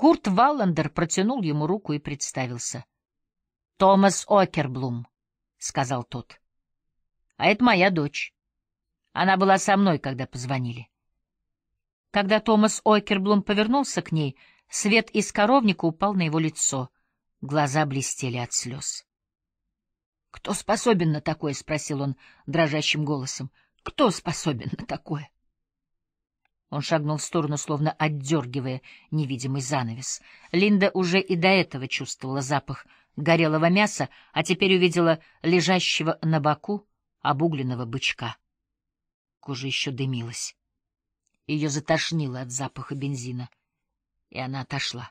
Курт Валлендер протянул ему руку и представился. — Томас Окерблум, — сказал тот. — А это моя дочь. Она была со мной, когда позвонили. Когда Томас Окерблум повернулся к ней, свет из коровника упал на его лицо. Глаза блестели от слез. — Кто способен на такое? — спросил он дрожащим голосом. — Кто способен на такое? — он шагнул в сторону, словно отдергивая невидимый занавес. Линда уже и до этого чувствовала запах горелого мяса, а теперь увидела лежащего на боку обугленного бычка. Кожа еще дымилась. Ее затошнило от запаха бензина, и она отошла.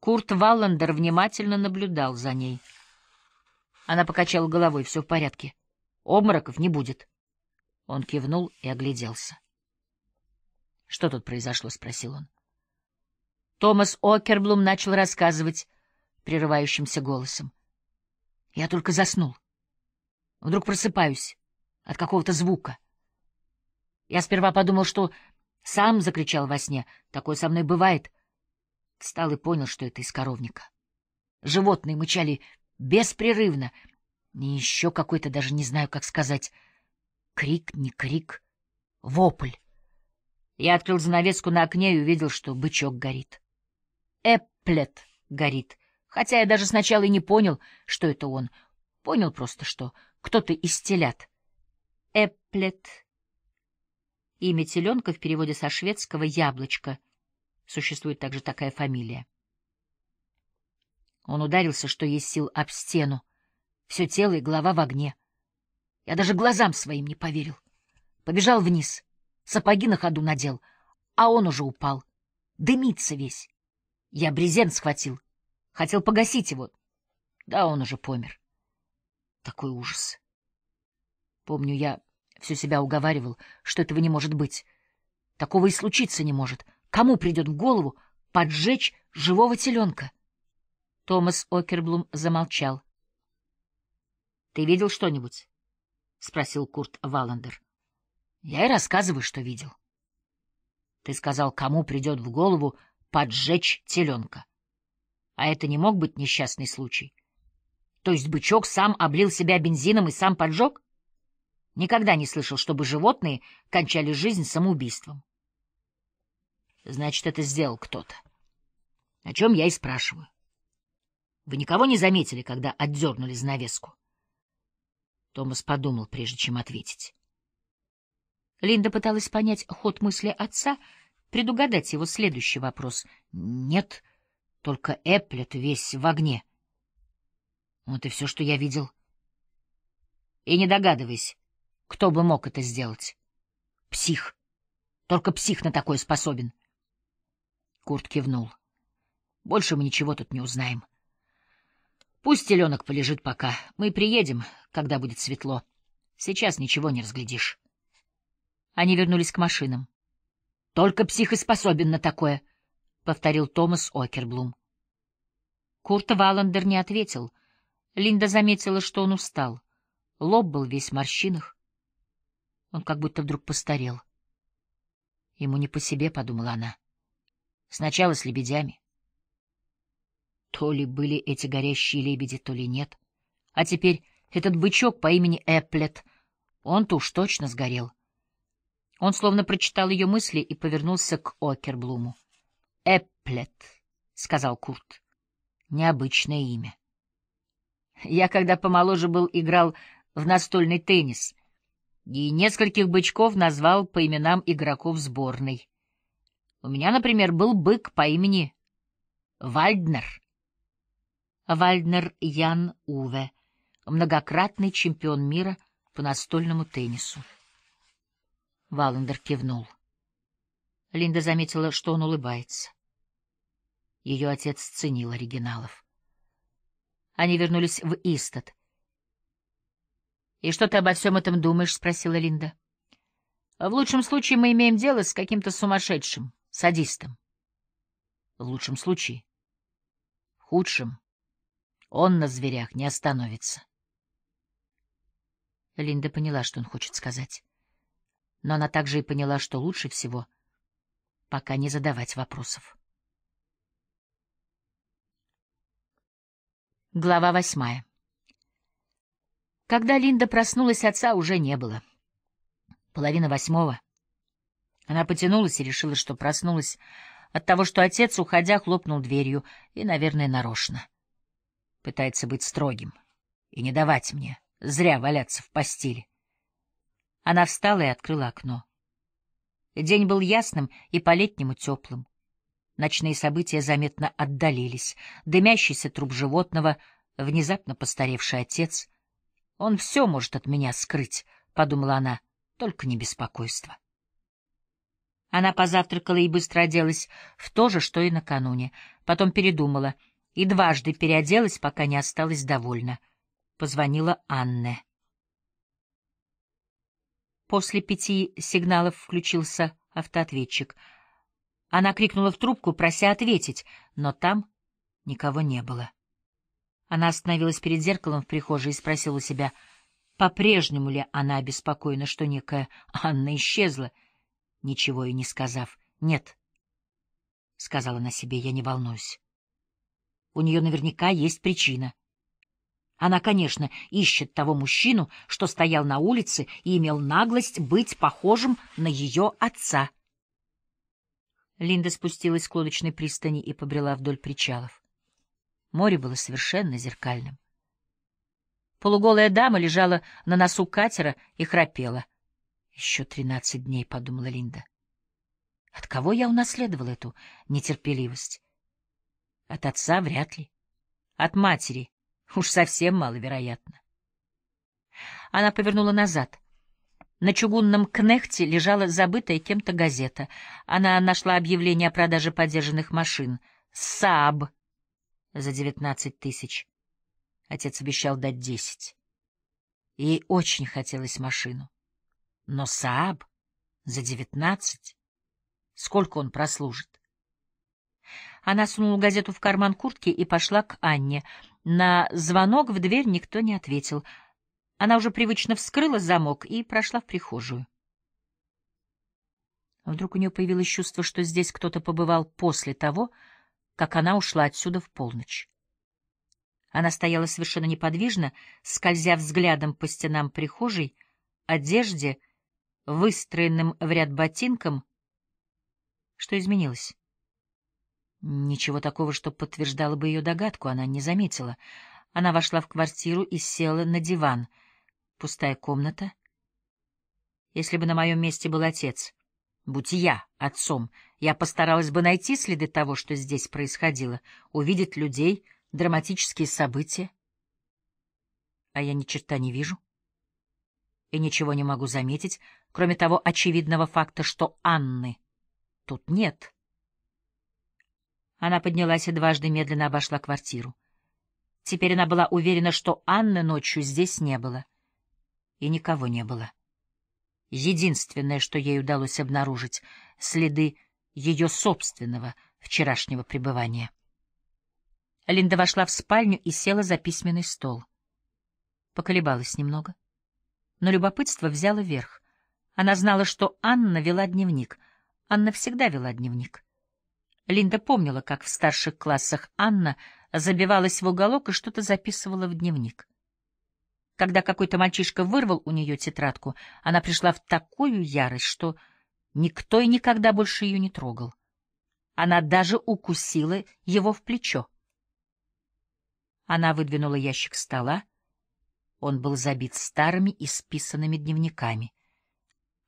Курт Валлендер внимательно наблюдал за ней. Она покачала головой, все в порядке. Обмороков не будет. Он кивнул и огляделся. Что тут произошло? — спросил он. Томас Окерблум начал рассказывать прерывающимся голосом. Я только заснул. Вдруг просыпаюсь от какого-то звука. Я сперва подумал, что сам закричал во сне. Такое со мной бывает. Встал и понял, что это из коровника. Животные мычали беспрерывно. И еще какой-то, даже не знаю, как сказать, крик, не крик, вопль. Я открыл занавеску на окне и увидел, что бычок горит. Эпплет горит. Хотя я даже сначала и не понял, что это он. Понял просто, что кто-то из телят. Эпплет. Имя теленка в переводе со шведского «яблочко». Существует также такая фамилия. Он ударился, что есть сил, об стену. Все тело и голова в огне. Я даже глазам своим не поверил. Побежал вниз — Сапоги на ходу надел, а он уже упал. Дымится весь. Я брезент схватил. Хотел погасить его. Да он уже помер. Такой ужас. Помню, я все себя уговаривал, что этого не может быть. Такого и случиться не может. Кому придет в голову поджечь живого теленка? Томас Окерблум замолчал. — Ты видел что-нибудь? — спросил Курт Валандер. — я и рассказываю, что видел. Ты сказал, кому придет в голову поджечь теленка. А это не мог быть несчастный случай. То есть бычок сам облил себя бензином и сам поджег? Никогда не слышал, чтобы животные кончали жизнь самоубийством. Значит, это сделал кто-то. О чем я и спрашиваю. Вы никого не заметили, когда отдернули занавеску? Томас подумал, прежде чем ответить. Линда пыталась понять ход мысли отца, предугадать его следующий вопрос. «Нет, только Эпплет весь в огне». Вот и все, что я видел. И не догадывайся, кто бы мог это сделать. Псих. Только псих на такое способен. Курт кивнул. Больше мы ничего тут не узнаем. Пусть теленок полежит пока. Мы приедем, когда будет светло. Сейчас ничего не разглядишь. Они вернулись к машинам. — Только псих и способен на такое, — повторил Томас Окерблум. Курт Валандер не ответил. Линда заметила, что он устал. Лоб был весь в морщинах. Он как будто вдруг постарел. Ему не по себе, — подумала она. Сначала с лебедями. То ли были эти горящие лебеди, то ли нет. А теперь этот бычок по имени Эпплет, он-то уж точно сгорел. Он словно прочитал ее мысли и повернулся к Окерблуму. «Эпплет», — сказал Курт. «Необычное имя». Я, когда помоложе был, играл в настольный теннис и нескольких бычков назвал по именам игроков сборной. У меня, например, был бык по имени Вальднер. Вальднер Ян Уве, многократный чемпион мира по настольному теннису. Валандер кивнул. Линда заметила, что он улыбается. Ее отец ценил оригиналов. Они вернулись в Истат. «И что ты обо всем этом думаешь?» — спросила Линда. «В лучшем случае мы имеем дело с каким-то сумасшедшим, садистом». «В лучшем случае». «В худшем. Он на зверях не остановится». Линда поняла, что он хочет сказать но она также и поняла, что лучше всего пока не задавать вопросов. Глава восьмая. Когда Линда проснулась, отца уже не было. Половина восьмого. Она потянулась и решила, что проснулась от того, что отец, уходя, хлопнул дверью, и, наверное, нарочно. Пытается быть строгим и не давать мне зря валяться в постели. Она встала и открыла окно. День был ясным и по-летнему теплым. Ночные события заметно отдалились. Дымящийся труп животного, внезапно постаревший отец. «Он все может от меня скрыть», — подумала она, — «только не беспокойство». Она позавтракала и быстро оделась в то же, что и накануне. Потом передумала и дважды переоделась, пока не осталась довольна. Позвонила Анне. После пяти сигналов включился автоответчик. Она крикнула в трубку, прося ответить, но там никого не было. Она остановилась перед зеркалом в прихожей и спросила себя, по-прежнему ли она обеспокоена, что некая Анна исчезла, ничего и не сказав. «Нет», — сказала она себе, — «я не волнуюсь. У нее наверняка есть причина. Она, конечно, ищет того мужчину, что стоял на улице и имел наглость быть похожим на ее отца. Линда спустилась к лодочной пристани и побрела вдоль причалов. Море было совершенно зеркальным. Полуголая дама лежала на носу катера и храпела. «Еще тринадцать дней», — подумала Линда. «От кого я унаследовала эту нетерпеливость?» «От отца вряд ли. От матери» Уж совсем маловероятно. Она повернула назад. На чугунном кнехте лежала забытая кем-то газета. Она нашла объявление о продаже подержанных машин. СААБ за девятнадцать тысяч. Отец обещал дать десять. Ей очень хотелось машину. Но Сааб за девятнадцать? Сколько он прослужит? Она сунула газету в карман куртки и пошла к Анне. На звонок в дверь никто не ответил. Она уже привычно вскрыла замок и прошла в прихожую. Вдруг у нее появилось чувство, что здесь кто-то побывал после того, как она ушла отсюда в полночь. Она стояла совершенно неподвижно, скользя взглядом по стенам прихожей, одежде, выстроенным в ряд ботинкам. Что изменилось? Ничего такого, что подтверждало бы ее догадку, она не заметила. Она вошла в квартиру и села на диван. Пустая комната. Если бы на моем месте был отец, будь я отцом, я постаралась бы найти следы того, что здесь происходило, увидеть людей, драматические события. А я ни черта не вижу. И ничего не могу заметить, кроме того очевидного факта, что Анны тут нет. — она поднялась и дважды медленно обошла квартиру. Теперь она была уверена, что Анны ночью здесь не было. И никого не было. Единственное, что ей удалось обнаружить — следы ее собственного вчерашнего пребывания. Линда вошла в спальню и села за письменный стол. Поколебалась немного. Но любопытство взяло верх. Она знала, что Анна вела дневник. Анна всегда вела дневник. Линда помнила, как в старших классах Анна забивалась в уголок и что-то записывала в дневник. Когда какой-то мальчишка вырвал у нее тетрадку, она пришла в такую ярость, что никто и никогда больше ее не трогал. Она даже укусила его в плечо. Она выдвинула ящик стола. Он был забит старыми и списанными дневниками.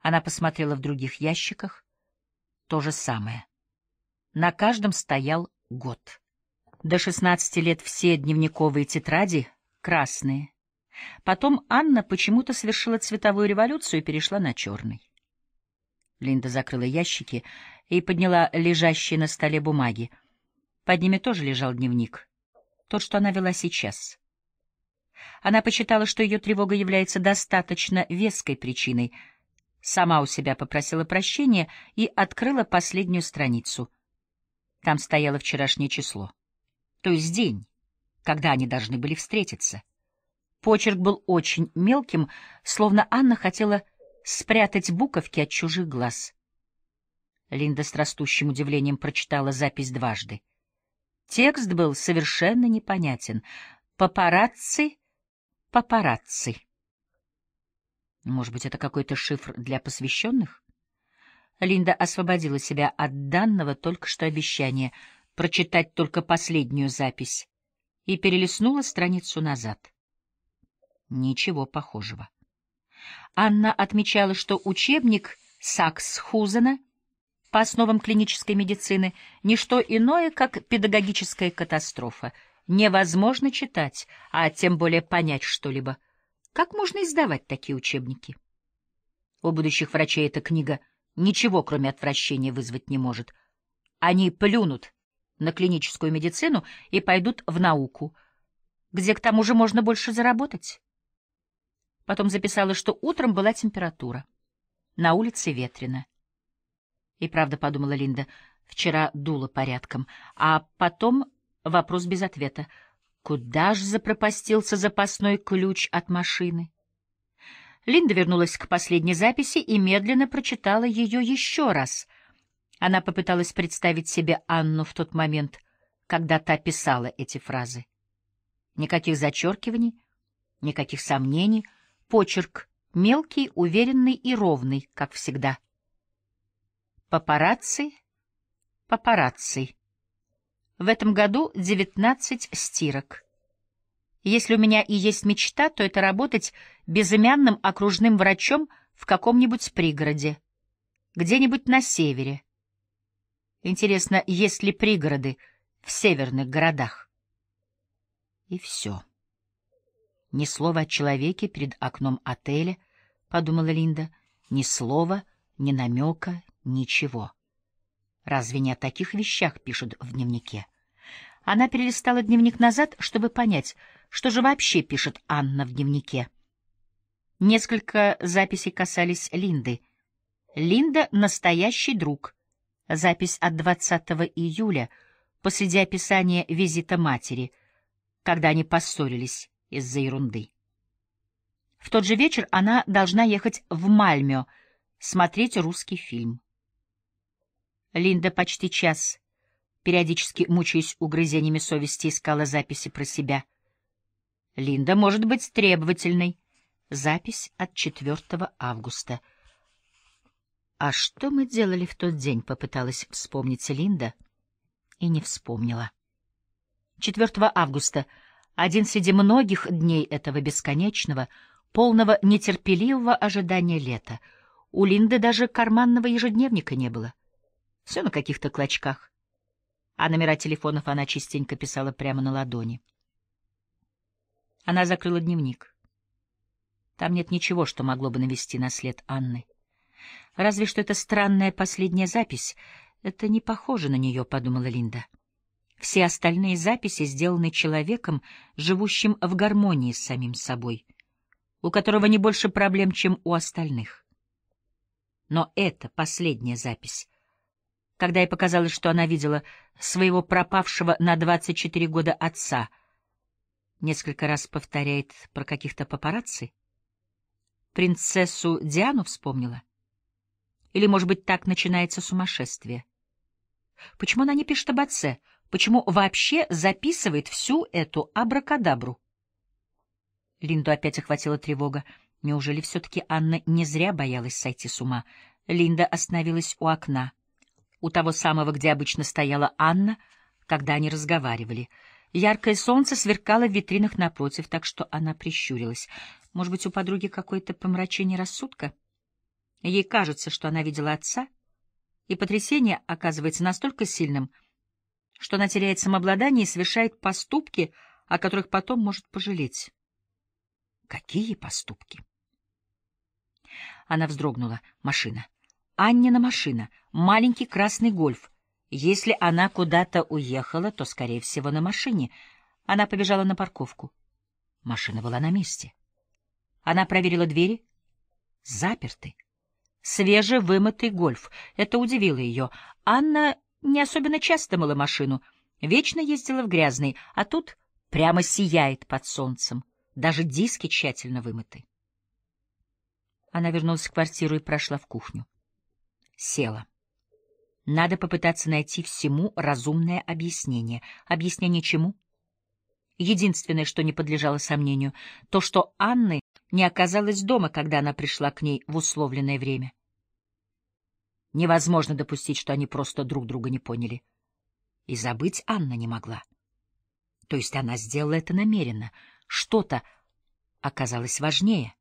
Она посмотрела в других ящиках. То же самое. На каждом стоял год. До 16 лет все дневниковые тетради красные. Потом Анна почему-то совершила цветовую революцию и перешла на черный. Линда закрыла ящики и подняла лежащие на столе бумаги. Под ними тоже лежал дневник. Тот, что она вела сейчас. Она посчитала, что ее тревога является достаточно веской причиной. Сама у себя попросила прощения и открыла последнюю страницу — там стояло вчерашнее число. То есть день, когда они должны были встретиться. Почерк был очень мелким, словно Анна хотела спрятать буковки от чужих глаз. Линда с растущим удивлением прочитала запись дважды. Текст был совершенно непонятен. «Папарацци, папарацци». Может быть, это какой-то шифр для посвященных? Линда освободила себя от данного только что обещания прочитать только последнюю запись и перелистнула страницу назад. Ничего похожего. Анна отмечала, что учебник Сакс Хузена по основам клинической медицины — ничто иное, как педагогическая катастрофа. Невозможно читать, а тем более понять что-либо. Как можно издавать такие учебники? У будущих врачей эта книга — ничего, кроме отвращения, вызвать не может. Они плюнут на клиническую медицину и пойдут в науку, где к тому же можно больше заработать. Потом записала, что утром была температура. На улице ветрено. И правда, подумала Линда, вчера дуло порядком. А потом вопрос без ответа. Куда ж запропастился запасной ключ от машины? Линда вернулась к последней записи и медленно прочитала ее еще раз. Она попыталась представить себе Анну в тот момент, когда та писала эти фразы. Никаких зачеркиваний, никаких сомнений, почерк мелкий, уверенный и ровный, как всегда. Папарацци, папарацци. В этом году девятнадцать стирок. Если у меня и есть мечта, то это работать безымянным окружным врачом в каком-нибудь пригороде. Где-нибудь на севере. Интересно, есть ли пригороды в северных городах? И все. Ни слова о человеке перед окном отеля, подумала Линда, ни слова, ни намека, ничего. Разве не о таких вещах пишут в дневнике? Она перелистала дневник назад, чтобы понять — что же вообще пишет Анна в дневнике? Несколько записей касались Линды. Линда — настоящий друг. Запись от 20 июля, посреди описания визита матери, когда они поссорились из-за ерунды. В тот же вечер она должна ехать в Мальмё смотреть русский фильм. Линда почти час, периодически мучаясь угрызениями совести, искала записи про себя — Линда может быть требовательной. Запись от 4 августа. «А что мы делали в тот день?» — попыталась вспомнить Линда и не вспомнила. 4 августа — один среди многих дней этого бесконечного, полного нетерпеливого ожидания лета. У Линды даже карманного ежедневника не было. Все на каких-то клочках. А номера телефонов она частенько писала прямо на ладони. Она закрыла дневник. Там нет ничего, что могло бы навести на след Анны. Разве что это странная последняя запись. Это не похоже на нее, — подумала Линда. Все остальные записи сделаны человеком, живущим в гармонии с самим собой, у которого не больше проблем, чем у остальных. Но это последняя запись. Когда ей показалось, что она видела своего пропавшего на 24 года отца — несколько раз повторяет про каких-то папарацци? Принцессу Диану вспомнила? Или, может быть, так начинается сумасшествие? Почему она не пишет об отце? Почему вообще записывает всю эту абракадабру? Линду опять охватила тревога. Неужели все-таки Анна не зря боялась сойти с ума? Линда остановилась у окна, у того самого, где обычно стояла Анна, когда они разговаривали — Яркое солнце сверкало в витринах напротив, так что она прищурилась. Может быть, у подруги какое-то помрачение рассудка? Ей кажется, что она видела отца, и потрясение оказывается настолько сильным, что она теряет самообладание и совершает поступки, о которых потом может пожалеть. Какие поступки? Она вздрогнула. Машина. Аннина машина. Маленький красный гольф. Если она куда-то уехала, то, скорее всего, на машине. Она побежала на парковку. Машина была на месте. Она проверила двери. Заперты. Свежевымытый гольф. Это удивило ее. Анна не особенно часто мыла машину. Вечно ездила в грязный, а тут прямо сияет под солнцем. Даже диски тщательно вымыты. Она вернулась в квартиру и прошла в кухню. Села. Надо попытаться найти всему разумное объяснение. Объяснение чему? Единственное, что не подлежало сомнению, то, что Анны не оказалось дома, когда она пришла к ней в условленное время. Невозможно допустить, что они просто друг друга не поняли. И забыть Анна не могла. То есть она сделала это намеренно. Что-то оказалось важнее.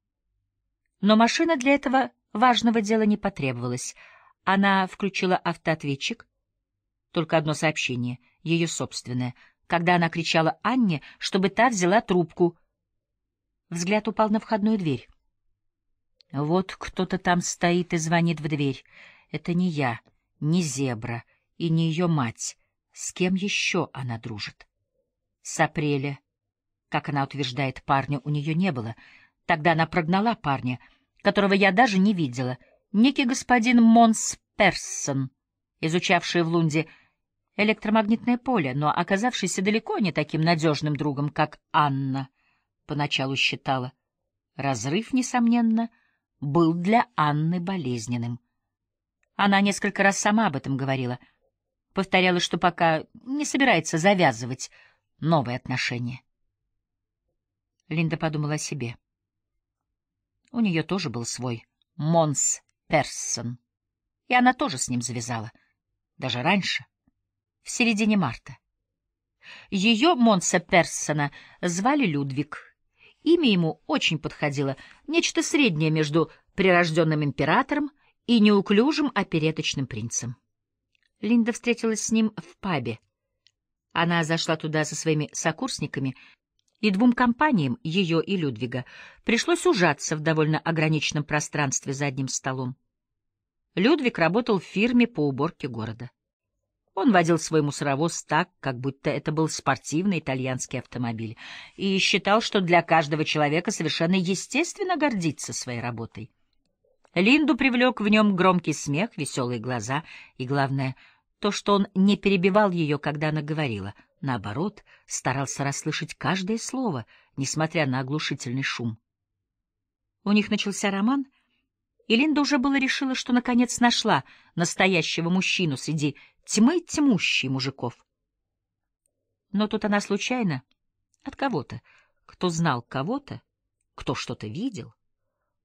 Но машина для этого важного дела не потребовалась — она включила автоответчик. Только одно сообщение, ее собственное. Когда она кричала Анне, чтобы та взяла трубку. Взгляд упал на входную дверь. Вот кто-то там стоит и звонит в дверь. Это не я, не зебра и не ее мать. С кем еще она дружит? С апреля. Как она утверждает, парня у нее не было. Тогда она прогнала парня, которого я даже не видела — некий господин Монс Персон, изучавший в Лунде электромагнитное поле, но оказавшийся далеко не таким надежным другом, как Анна, поначалу считала. Разрыв, несомненно, был для Анны болезненным. Она несколько раз сама об этом говорила. Повторяла, что пока не собирается завязывать новые отношения. Линда подумала о себе. У нее тоже был свой Монс Персон. И она тоже с ним завязала. Даже раньше. В середине марта. Ее Монса Персона звали Людвиг. Имя ему очень подходило. Нечто среднее между прирожденным императором и неуклюжим опереточным а принцем. Линда встретилась с ним в пабе. Она зашла туда со своими сокурсниками, и двум компаниям, ее и Людвига, пришлось ужаться в довольно ограниченном пространстве за одним столом. Людвиг работал в фирме по уборке города. Он водил свой мусоровоз так, как будто это был спортивный итальянский автомобиль, и считал, что для каждого человека совершенно естественно гордиться своей работой. Линду привлек в нем громкий смех, веселые глаза и, главное, то, что он не перебивал ее, когда она говорила — наоборот, старался расслышать каждое слово, несмотря на оглушительный шум. У них начался роман, и Линда уже было решила, что наконец нашла настоящего мужчину среди тьмы тьмущей мужиков. Но тут она случайно от кого-то, кто знал кого-то, кто что-то видел,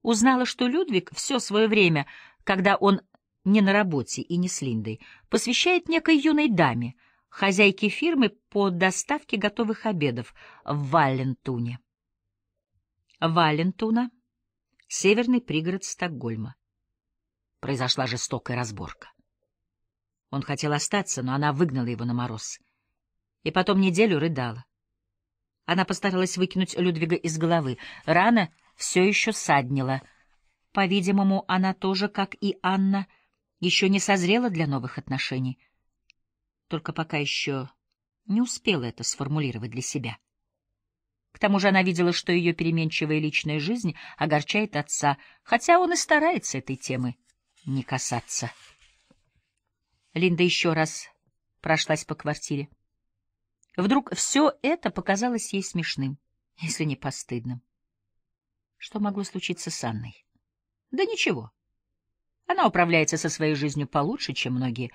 узнала, что Людвиг все свое время, когда он не на работе и не с Линдой, посвящает некой юной даме — хозяйки фирмы по доставке готовых обедов в Валентуне. Валентуна — северный пригород Стокгольма. Произошла жестокая разборка. Он хотел остаться, но она выгнала его на мороз. И потом неделю рыдала. Она постаралась выкинуть Людвига из головы. Рана все еще саднила. По-видимому, она тоже, как и Анна, еще не созрела для новых отношений — только пока еще не успела это сформулировать для себя. К тому же она видела, что ее переменчивая личная жизнь огорчает отца, хотя он и старается этой темы не касаться. Линда еще раз прошлась по квартире. Вдруг все это показалось ей смешным, если не постыдным. Что могло случиться с Анной? Да ничего. Она управляется со своей жизнью получше, чем многие.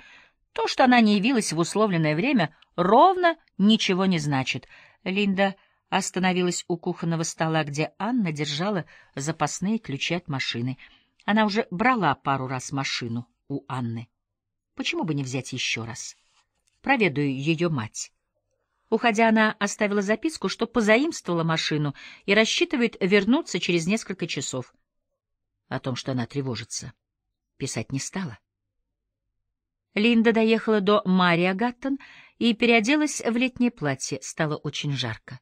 То, что она не явилась в условленное время, ровно ничего не значит. Линда остановилась у кухонного стола, где Анна держала запасные ключи от машины. Она уже брала пару раз машину у Анны. Почему бы не взять еще раз? Проведаю ее мать. Уходя, она оставила записку, что позаимствовала машину и рассчитывает вернуться через несколько часов. О том, что она тревожится, писать не стала. Линда доехала до Мария Гаттон и переоделась в летнее платье. Стало очень жарко.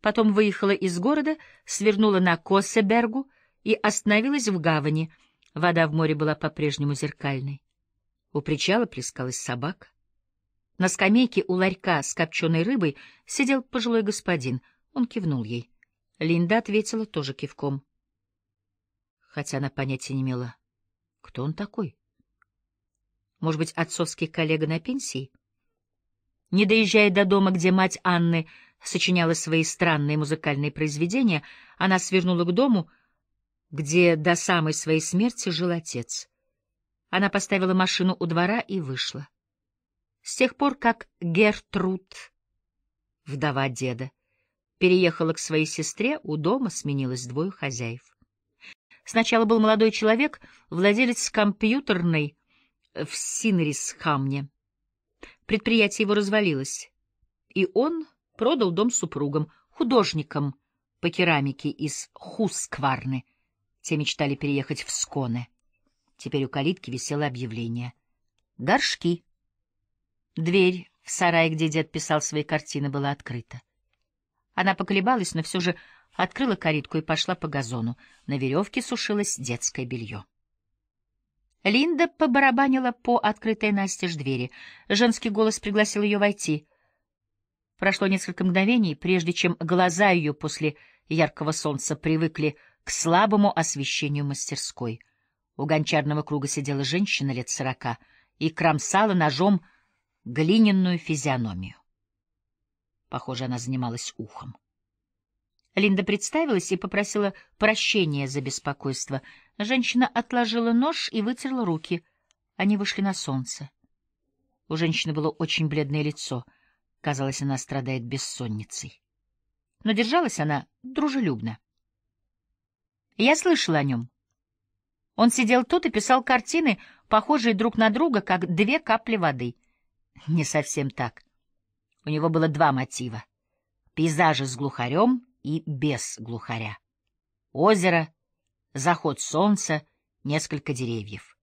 Потом выехала из города, свернула на Коссебергу и остановилась в гавани. Вода в море была по-прежнему зеркальной. У причала плескалась собака. На скамейке у ларька с копченой рыбой сидел пожилой господин. Он кивнул ей. Линда ответила тоже кивком. Хотя она понятия не имела, кто он такой. Может быть, отцовский коллега на пенсии? Не доезжая до дома, где мать Анны сочиняла свои странные музыкальные произведения, она свернула к дому, где до самой своей смерти жил отец. Она поставила машину у двора и вышла. С тех пор, как Гертруд, вдова деда, переехала к своей сестре, у дома сменилось двое хозяев. Сначала был молодой человек, владелец компьютерной, в Синрисхамне. Предприятие его развалилось, и он продал дом супругам, художникам по керамике из Хускварны. Те мечтали переехать в Сконе. Теперь у калитки висело объявление. Горшки. Дверь в сарае, где дед писал свои картины, была открыта. Она поколебалась, но все же открыла калитку и пошла по газону. На веревке сушилось детское белье. Линда побарабанила по открытой настежь двери. Женский голос пригласил ее войти. Прошло несколько мгновений, прежде чем глаза ее после яркого солнца привыкли к слабому освещению мастерской. У гончарного круга сидела женщина лет сорока и кромсала ножом глиняную физиономию. Похоже, она занималась ухом. Линда представилась и попросила прощения за беспокойство. Женщина отложила нож и вытерла руки. Они вышли на солнце. У женщины было очень бледное лицо. Казалось, она страдает бессонницей. Но держалась она дружелюбно. Я слышала о нем. Он сидел тут и писал картины, похожие друг на друга, как две капли воды. Не совсем так. У него было два мотива — пейзажи с глухарем и без глухаря. Озеро, заход солнца, несколько деревьев.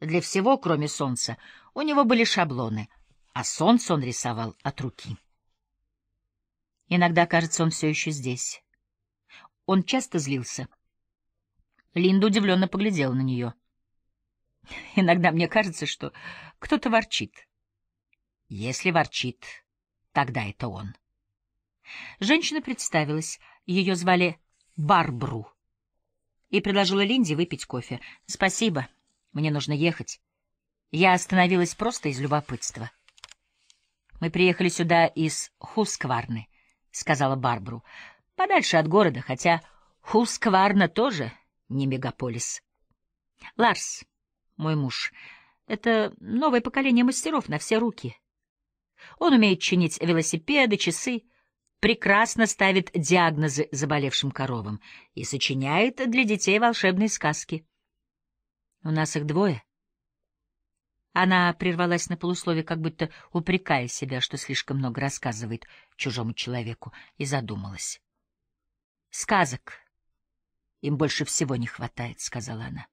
Для всего, кроме солнца, у него были шаблоны, а солнце он рисовал от руки. Иногда, кажется, он все еще здесь. Он часто злился. Линда удивленно поглядела на нее. Иногда мне кажется, что кто-то ворчит. Если ворчит, тогда это он. Женщина представилась, ее звали Барбру, и предложила Линде выпить кофе. «Спасибо, мне нужно ехать. Я остановилась просто из любопытства». «Мы приехали сюда из Хускварны», — сказала Барбру. «Подальше от города, хотя Хускварна тоже не мегаполис». «Ларс, мой муж, это новое поколение мастеров на все руки. Он умеет чинить велосипеды, часы» прекрасно ставит диагнозы заболевшим коровам и сочиняет для детей волшебные сказки. У нас их двое. Она прервалась на полусловие, как будто упрекая себя, что слишком много рассказывает чужому человеку, и задумалась. «Сказок им больше всего не хватает», — сказала она.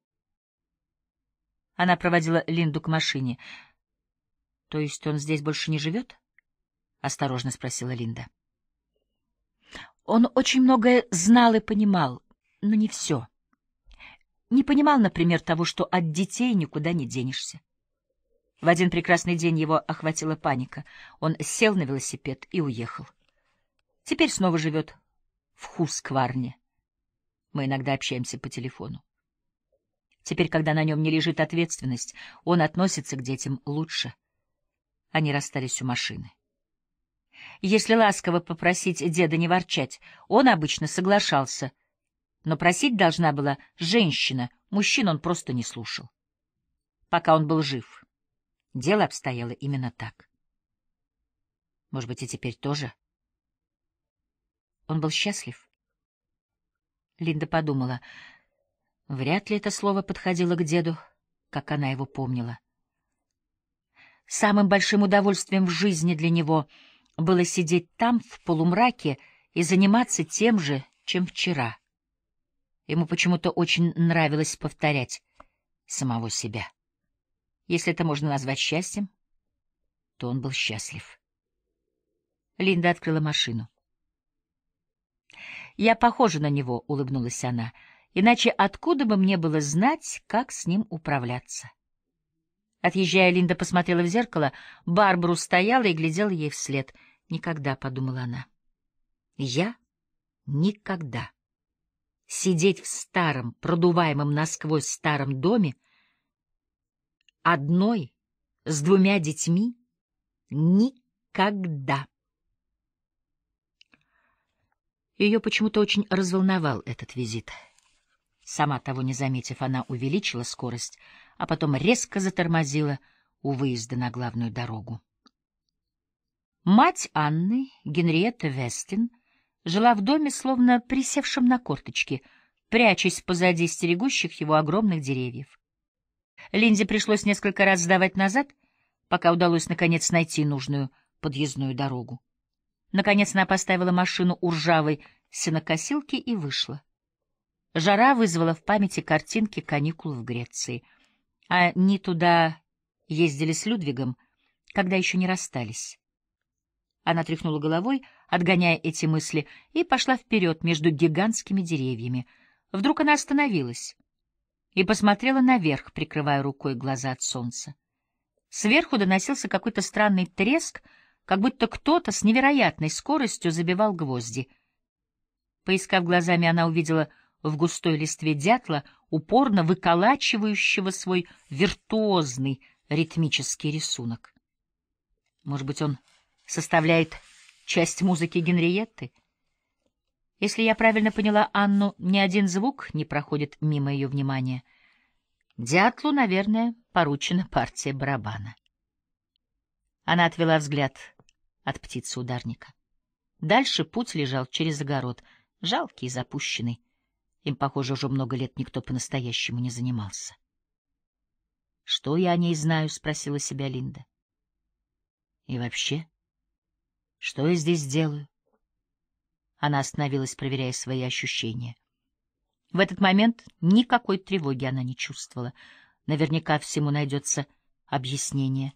Она проводила Линду к машине. «То есть он здесь больше не живет?» — осторожно спросила Линда. Он очень многое знал и понимал, но не все. Не понимал, например, того, что от детей никуда не денешься. В один прекрасный день его охватила паника. Он сел на велосипед и уехал. Теперь снова живет в Хускварне. Мы иногда общаемся по телефону. Теперь, когда на нем не лежит ответственность, он относится к детям лучше. Они расстались у машины. Если ласково попросить деда не ворчать, он обычно соглашался. Но просить должна была женщина, мужчин он просто не слушал. Пока он был жив. Дело обстояло именно так. Может быть, и теперь тоже? Он был счастлив? Линда подумала. Вряд ли это слово подходило к деду, как она его помнила. Самым большим удовольствием в жизни для него — было сидеть там, в полумраке, и заниматься тем же, чем вчера. Ему почему-то очень нравилось повторять самого себя. Если это можно назвать счастьем, то он был счастлив. Линда открыла машину. «Я похожа на него», — улыбнулась она, — «иначе откуда бы мне было знать, как с ним управляться?» Отъезжая, Линда посмотрела в зеркало, Барбару стояла и глядела ей вслед — Никогда, — подумала она. Я? Никогда. Сидеть в старом, продуваемом насквозь старом доме, одной, с двумя детьми? Никогда. Ее почему-то очень разволновал этот визит. Сама того не заметив, она увеличила скорость, а потом резко затормозила у выезда на главную дорогу. Мать Анны, Генриетта Вестин, жила в доме, словно присевшем на корточки, прячась позади стерегущих его огромных деревьев. Линде пришлось несколько раз сдавать назад, пока удалось, наконец, найти нужную подъездную дорогу. Наконец она поставила машину у ржавой сенокосилки и вышла. Жара вызвала в памяти картинки каникул в Греции. Они туда ездили с Людвигом, когда еще не расстались. Она тряхнула головой, отгоняя эти мысли, и пошла вперед между гигантскими деревьями. Вдруг она остановилась и посмотрела наверх, прикрывая рукой глаза от солнца. Сверху доносился какой-то странный треск, как будто кто-то с невероятной скоростью забивал гвозди. Поискав глазами, она увидела в густой листве дятла, упорно выколачивающего свой виртуозный ритмический рисунок. Может быть, он составляет часть музыки Генриетты. Если я правильно поняла Анну, ни один звук не проходит мимо ее внимания. Дятлу, наверное, поручена партия барабана. Она отвела взгляд от птицы-ударника. Дальше путь лежал через огород, жалкий и запущенный. Им, похоже, уже много лет никто по-настоящему не занимался. — Что я о ней знаю? — спросила себя Линда. — И вообще... Что я здесь делаю? Она остановилась, проверяя свои ощущения. В этот момент никакой тревоги она не чувствовала. Наверняка всему найдется объяснение.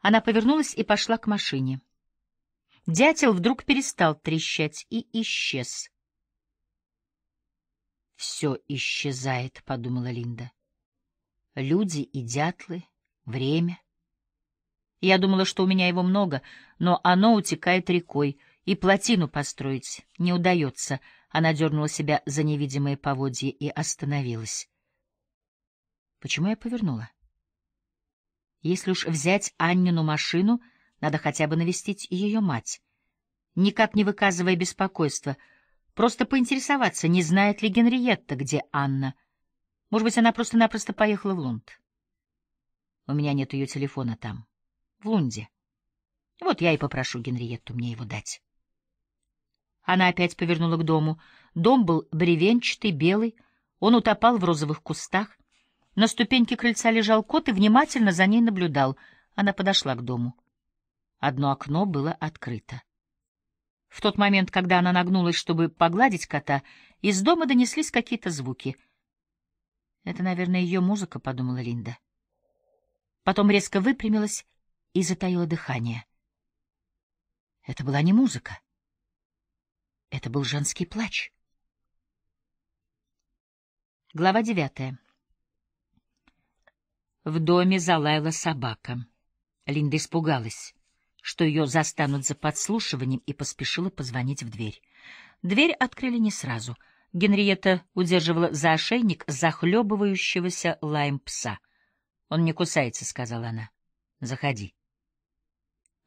Она повернулась и пошла к машине. Дятел вдруг перестал трещать и исчез. «Все исчезает», — подумала Линда. «Люди и дятлы, время». Я думала, что у меня его много, но оно утекает рекой, и плотину построить не удается. Она дернула себя за невидимые поводья и остановилась. Почему я повернула? Если уж взять Аннину машину, надо хотя бы навестить ее мать. Никак не выказывая беспокойства, просто поинтересоваться, не знает ли Генриетта, где Анна. Может быть, она просто-напросто поехала в Лунд. У меня нет ее телефона там в Лунде. Вот я и попрошу Генриетту мне его дать. Она опять повернула к дому. Дом был бревенчатый, белый, он утопал в розовых кустах. На ступеньке крыльца лежал кот и внимательно за ней наблюдал. Она подошла к дому. Одно окно было открыто. В тот момент, когда она нагнулась, чтобы погладить кота, из дома донеслись какие-то звуки. «Это, наверное, ее музыка», — подумала Линда. Потом резко выпрямилась и затаила дыхание. Это была не музыка. Это был женский плач. Глава девятая. В доме залаяла собака. Линда испугалась, что ее застанут за подслушиванием, и поспешила позвонить в дверь. Дверь открыли не сразу. Генриетта удерживала за ошейник захлебывающегося лаем пса. «Он не кусается», — сказала она. «Заходи».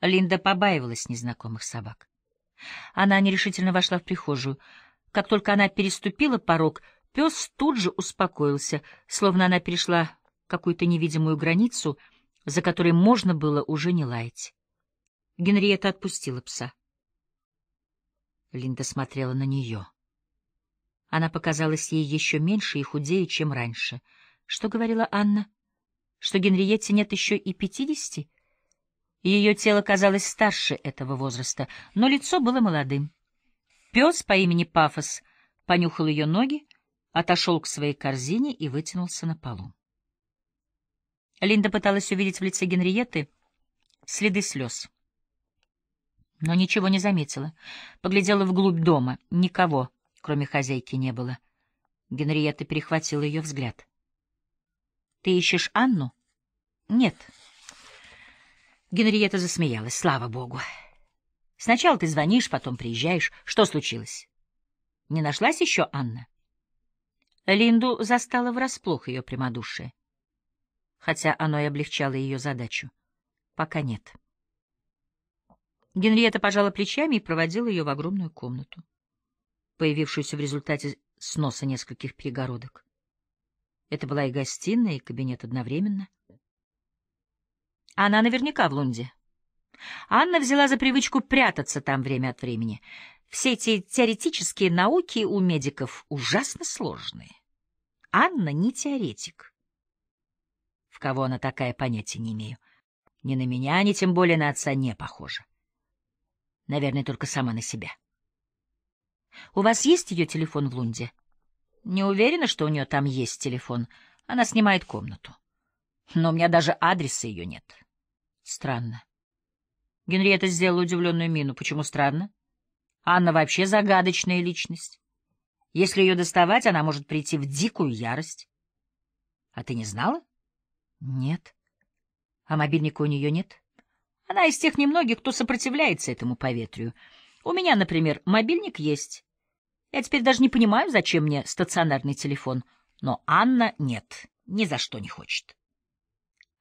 Линда побаивалась незнакомых собак. Она нерешительно вошла в прихожую. Как только она переступила порог, пес тут же успокоился, словно она перешла какую-то невидимую границу, за которой можно было уже не лаять. Генриетта отпустила пса. Линда смотрела на нее. Она показалась ей еще меньше и худее, чем раньше. Что говорила Анна? Что Генриетте нет еще и пятидесяти? Ее тело казалось старше этого возраста, но лицо было молодым. Пес по имени Пафос понюхал ее ноги, отошел к своей корзине и вытянулся на полу. Линда пыталась увидеть в лице Генриетты следы слез. Но ничего не заметила. Поглядела вглубь дома. Никого, кроме хозяйки, не было. Генриетта перехватила ее взгляд. — Ты ищешь Анну? — Нет. — Генриетта засмеялась. «Слава богу! Сначала ты звонишь, потом приезжаешь. Что случилось? Не нашлась еще Анна?» Линду застала врасплох ее прямодушие. Хотя оно и облегчало ее задачу. «Пока нет». Генриетта пожала плечами и проводила ее в огромную комнату, появившуюся в результате сноса нескольких перегородок. Это была и гостиная, и кабинет одновременно — она наверняка в Лунде. Анна взяла за привычку прятаться там время от времени. Все эти теоретические науки у медиков ужасно сложные. Анна не теоретик. В кого она такая, понятия не имею. Ни на меня, ни тем более на отца не похожа. Наверное, только сама на себя. У вас есть ее телефон в Лунде? Не уверена, что у нее там есть телефон. Она снимает комнату. Но у меня даже адреса ее нет. Странно. Генриетта сделала удивленную мину. Почему странно? Анна вообще загадочная личность. Если ее доставать, она может прийти в дикую ярость. А ты не знала? Нет. А мобильника у нее нет? Она из тех немногих, кто сопротивляется этому поветрию. У меня, например, мобильник есть. Я теперь даже не понимаю, зачем мне стационарный телефон. Но Анна нет, ни за что не хочет.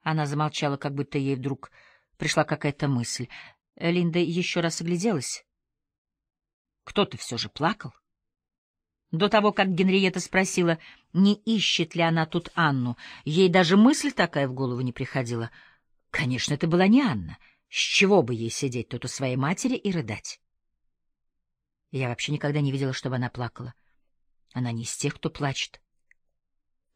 Она замолчала, как будто ей вдруг пришла какая-то мысль. Линда еще раз огляделась. Кто-то все же плакал. До того, как Генриетта спросила, не ищет ли она тут Анну, ей даже мысль такая в голову не приходила. Конечно, это была не Анна. С чего бы ей сидеть тут у своей матери и рыдать? Я вообще никогда не видела, чтобы она плакала. Она не из тех, кто плачет.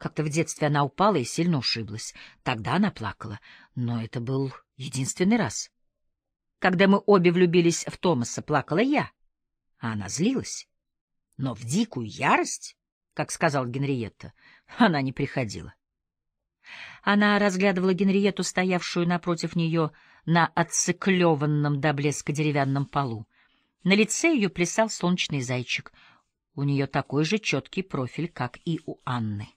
Как-то в детстве она упала и сильно ушиблась. Тогда она плакала, но это был единственный раз. Когда мы обе влюбились в Томаса, плакала я, а она злилась. Но в дикую ярость, как сказал Генриетта, она не приходила. Она разглядывала Генриетту, стоявшую напротив нее на отциклеванном до блеска деревянном полу. На лице ее плясал солнечный зайчик. У нее такой же четкий профиль, как и у Анны.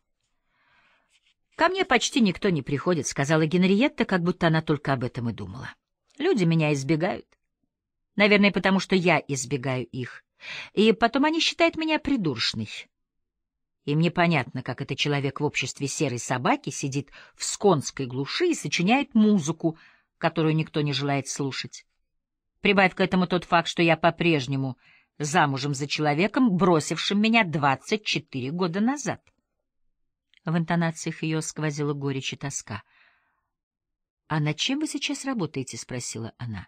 «Ко мне почти никто не приходит», — сказала Генриетта, как будто она только об этом и думала. «Люди меня избегают. Наверное, потому что я избегаю их. И потом они считают меня придуршной». Им непонятно, как этот человек в обществе серой собаки сидит в сконской глуши и сочиняет музыку, которую никто не желает слушать. Прибавь к этому тот факт, что я по-прежнему замужем за человеком, бросившим меня 24 года назад. В интонациях ее сквозила горечь и тоска. «А над чем вы сейчас работаете?» — спросила она.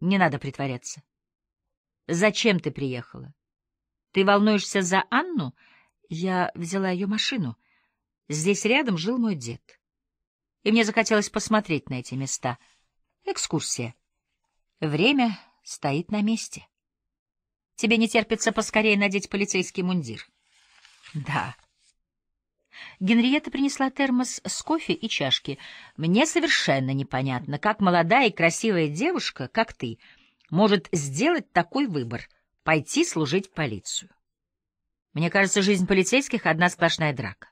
«Не надо притворяться». «Зачем ты приехала? Ты волнуешься за Анну?» Я взяла ее машину. Здесь рядом жил мой дед. И мне захотелось посмотреть на эти места. Экскурсия. Время стоит на месте. Тебе не терпится поскорее надеть полицейский мундир. Да. Генриетта принесла термос с кофе и чашки. «Мне совершенно непонятно, как молодая и красивая девушка, как ты, может сделать такой выбор — пойти служить в полицию. Мне кажется, жизнь полицейских — одна сплошная драка.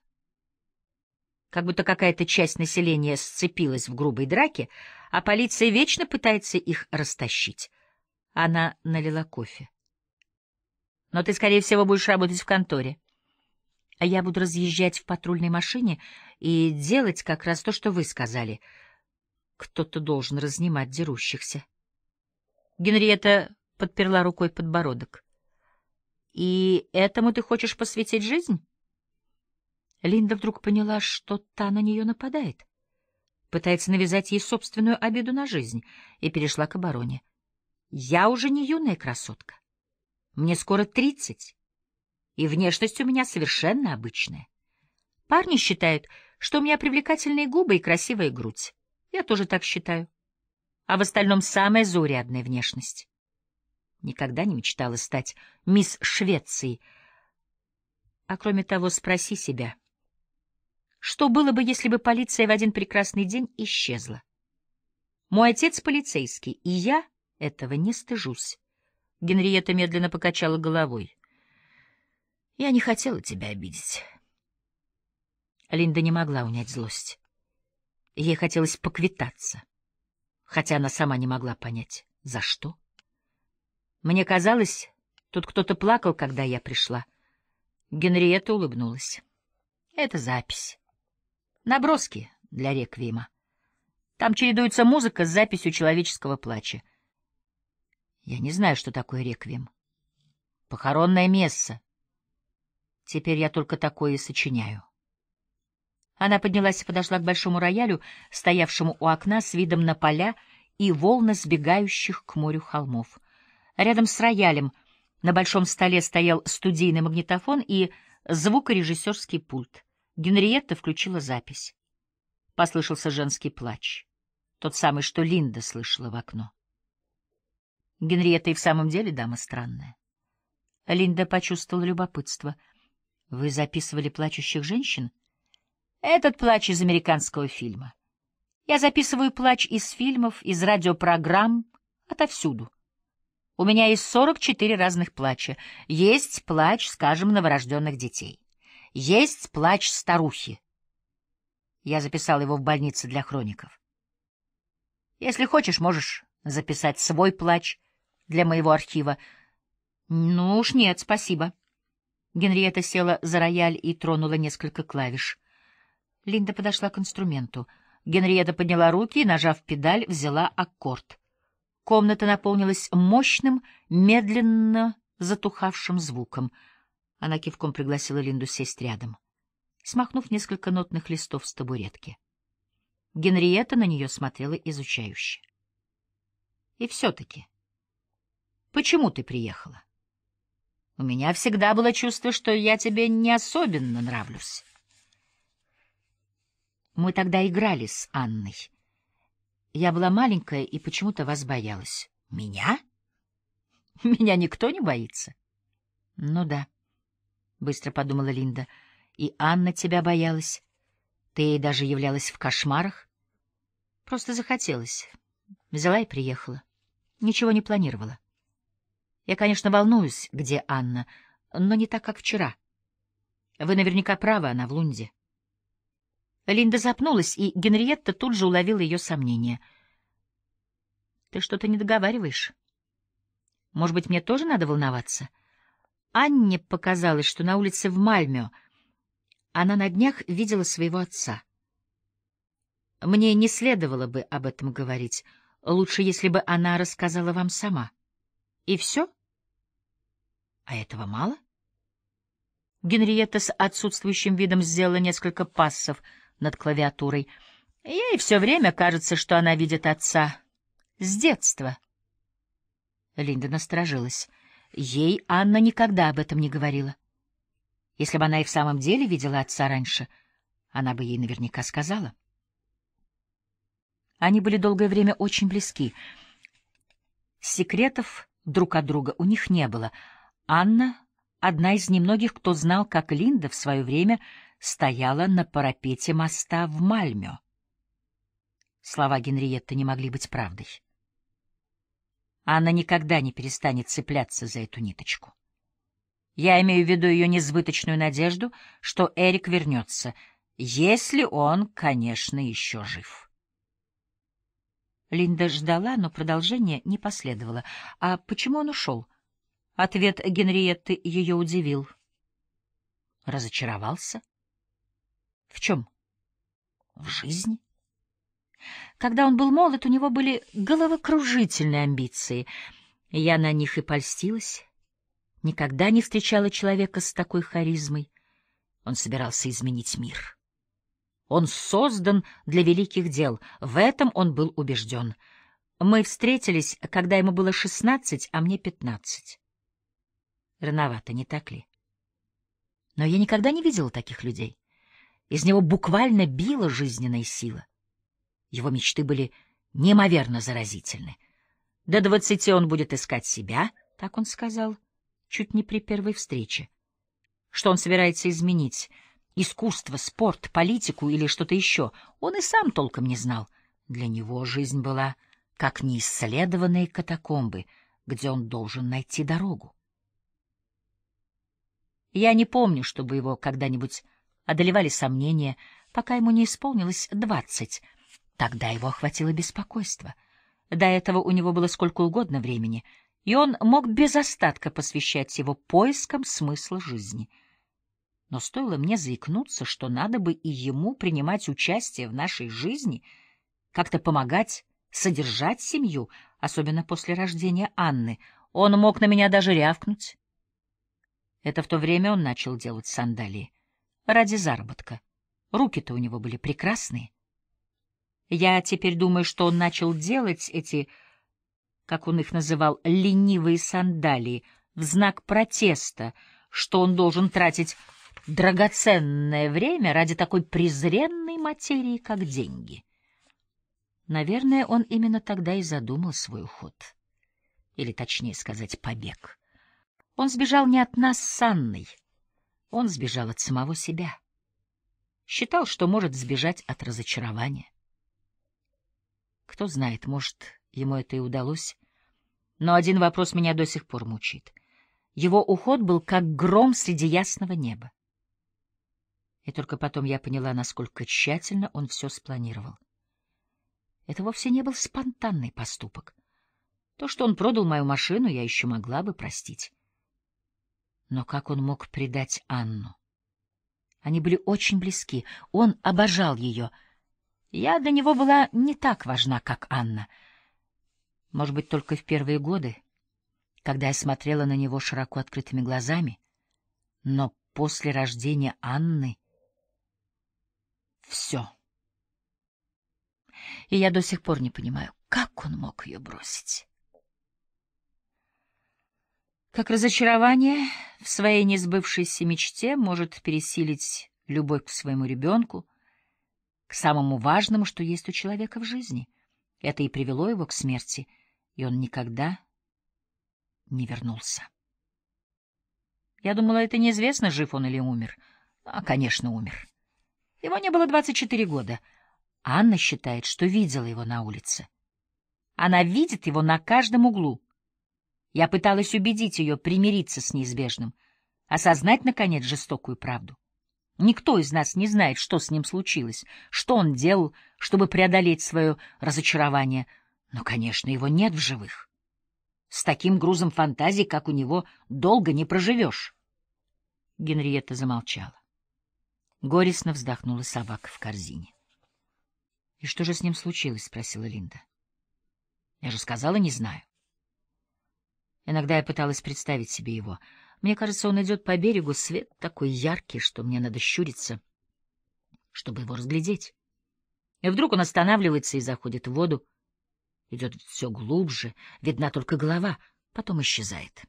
Как будто какая-то часть населения сцепилась в грубой драке, а полиция вечно пытается их растащить. Она налила кофе. Но ты, скорее всего, будешь работать в конторе. А я буду разъезжать в патрульной машине и делать как раз то, что вы сказали. Кто-то должен разнимать дерущихся. Генриетта подперла рукой подбородок. «И этому ты хочешь посвятить жизнь?» Линда вдруг поняла, что та на нее нападает. Пытается навязать ей собственную обиду на жизнь, и перешла к обороне. «Я уже не юная красотка. Мне скоро тридцать и внешность у меня совершенно обычная. Парни считают, что у меня привлекательные губы и красивая грудь. Я тоже так считаю. А в остальном самая заурядная внешность. Никогда не мечтала стать мисс Швеции. А кроме того, спроси себя, что было бы, если бы полиция в один прекрасный день исчезла? Мой отец полицейский, и я этого не стыжусь. Генриетта медленно покачала головой. Я не хотела тебя обидеть. Линда не могла унять злость. Ей хотелось поквитаться, хотя она сама не могла понять, за что. Мне казалось, тут кто-то плакал, когда я пришла. Генриетта улыбнулась. Это запись. Наброски для реквиема. Там чередуется музыка с записью человеческого плача. Я не знаю, что такое реквием. Похоронное место, Теперь я только такое и сочиняю. Она поднялась и подошла к большому роялю, стоявшему у окна с видом на поля и волны сбегающих к морю холмов. Рядом с роялем на большом столе стоял студийный магнитофон и звукорежиссерский пульт. Генриетта включила запись. Послышался женский плач. Тот самый, что Линда слышала в окно. Генриетта и в самом деле дама странная. Линда почувствовала любопытство — вы записывали плачущих женщин? Этот плач из американского фильма. Я записываю плач из фильмов, из радиопрограмм, отовсюду. У меня есть 44 разных плача. Есть плач, скажем, новорожденных детей. Есть плач старухи. Я записал его в больнице для хроников. Если хочешь, можешь записать свой плач для моего архива. Ну уж нет, спасибо. Генриетта села за рояль и тронула несколько клавиш. Линда подошла к инструменту. Генриетта подняла руки и, нажав педаль, взяла аккорд. Комната наполнилась мощным, медленно затухавшим звуком. Она кивком пригласила Линду сесть рядом, смахнув несколько нотных листов с табуретки. Генриетта на нее смотрела изучающе. — И все-таки, почему ты приехала? — у меня всегда было чувство, что я тебе не особенно нравлюсь. Мы тогда играли с Анной. Я была маленькая и почему-то вас боялась. Меня? Меня никто не боится. Ну да, быстро подумала Линда. И Анна тебя боялась. Ты ей даже являлась в кошмарах. Просто захотелось. Взяла и приехала. Ничего не планировала. Я, конечно, волнуюсь, где Анна, но не так, как вчера. Вы наверняка правы, она в Лунде. Линда запнулась, и Генриетта тут же уловила ее сомнение. Ты что-то не договариваешь? Может быть, мне тоже надо волноваться? Анне показалось, что на улице в Мальмё она на днях видела своего отца. Мне не следовало бы об этом говорить. Лучше, если бы она рассказала вам сама. И все? А этого мало? Генриетта с отсутствующим видом сделала несколько пассов над клавиатурой. Ей все время кажется, что она видит отца. С детства. Линда насторожилась. Ей Анна никогда об этом не говорила. Если бы она и в самом деле видела отца раньше, она бы ей наверняка сказала. Они были долгое время очень близки. Секретов друг от друга у них не было. Анна — одна из немногих, кто знал, как Линда в свое время стояла на парапете моста в Мальмё. Слова Генриетты не могли быть правдой. Анна никогда не перестанет цепляться за эту ниточку. Я имею в виду ее несбыточную надежду, что Эрик вернется, если он, конечно, еще жив. Линда ждала, но продолжение не последовало. «А почему он ушел?» Ответ Генриетты ее удивил. «Разочаровался?» «В чем?» «В жизни?» Когда он был молод, у него были головокружительные амбиции. Я на них и польстилась. Никогда не встречала человека с такой харизмой. Он собирался изменить мир. Он создан для великих дел, в этом он был убежден. Мы встретились, когда ему было шестнадцать, а мне пятнадцать. Рановато, не так ли? Но я никогда не видела таких людей. Из него буквально била жизненная сила. Его мечты были неимоверно заразительны. До двадцати он будет искать себя, так он сказал, чуть не при первой встрече. Что он собирается изменить — искусство, спорт, политику или что-то еще, он и сам толком не знал. Для него жизнь была как неисследованные катакомбы, где он должен найти дорогу. Я не помню, чтобы его когда-нибудь одолевали сомнения, пока ему не исполнилось двадцать. Тогда его охватило беспокойство. До этого у него было сколько угодно времени, и он мог без остатка посвящать его поискам смысла жизни — но стоило мне заикнуться, что надо бы и ему принимать участие в нашей жизни, как-то помогать, содержать семью, особенно после рождения Анны, он мог на меня даже рявкнуть. Это в то время он начал делать сандалии. Ради заработка. Руки-то у него были прекрасные. Я теперь думаю, что он начал делать эти, как он их называл, ленивые сандалии, в знак протеста, что он должен тратить драгоценное время ради такой презренной материи, как деньги. Наверное, он именно тогда и задумал свой уход. Или, точнее сказать, побег. Он сбежал не от нас с Анной. Он сбежал от самого себя. Считал, что может сбежать от разочарования. Кто знает, может, ему это и удалось. Но один вопрос меня до сих пор мучит. Его уход был как гром среди ясного неба. И только потом я поняла, насколько тщательно он все спланировал. Это вовсе не был спонтанный поступок. То, что он продал мою машину, я еще могла бы простить. Но как он мог предать Анну? Они были очень близки, он обожал ее. Я до него была не так важна, как Анна. Может быть, только в первые годы, когда я смотрела на него широко открытыми глазами. Но после рождения Анны все. И я до сих пор не понимаю, как он мог ее бросить. Как разочарование в своей несбывшейся мечте может пересилить любовь к своему ребенку, к самому важному, что есть у человека в жизни. Это и привело его к смерти, и он никогда не вернулся. Я думала, это неизвестно, жив он или умер. А, конечно, умер. Его не было 24 года. Анна считает, что видела его на улице. Она видит его на каждом углу. Я пыталась убедить ее примириться с неизбежным, осознать, наконец, жестокую правду. Никто из нас не знает, что с ним случилось, что он делал, чтобы преодолеть свое разочарование. Но, конечно, его нет в живых. С таким грузом фантазий, как у него, долго не проживешь. Генриетта замолчала. Горестно вздохнула собака в корзине. — И что же с ним случилось? — спросила Линда. — Я же сказала, не знаю. Иногда я пыталась представить себе его. Мне кажется, он идет по берегу, свет такой яркий, что мне надо щуриться, чтобы его разглядеть. И вдруг он останавливается и заходит в воду. Идет все глубже, видна только голова, потом исчезает.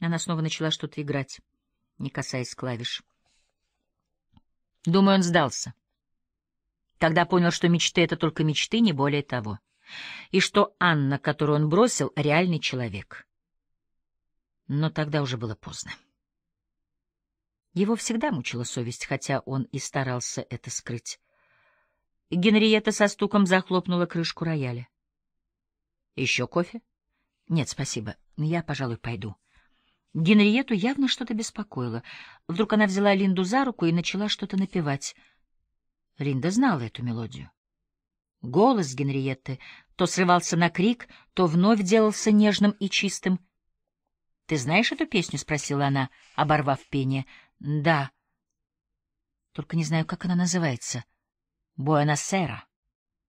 Она снова начала что-то играть, не касаясь клавиш. Думаю, он сдался. Тогда понял, что мечты — это только мечты, не более того. И что Анна, которую он бросил, — реальный человек. Но тогда уже было поздно. Его всегда мучила совесть, хотя он и старался это скрыть. Генриетта со стуком захлопнула крышку рояля. — Еще кофе? — Нет, спасибо. Я, пожалуй, пойду. Генриету явно что-то беспокоило. Вдруг она взяла Линду за руку и начала что-то напевать. Линда знала эту мелодию. Голос Генриетты то срывался на крик, то вновь делался нежным и чистым. — Ты знаешь эту песню? — спросила она, оборвав пение. — Да. — Только не знаю, как она называется. — Буэносера.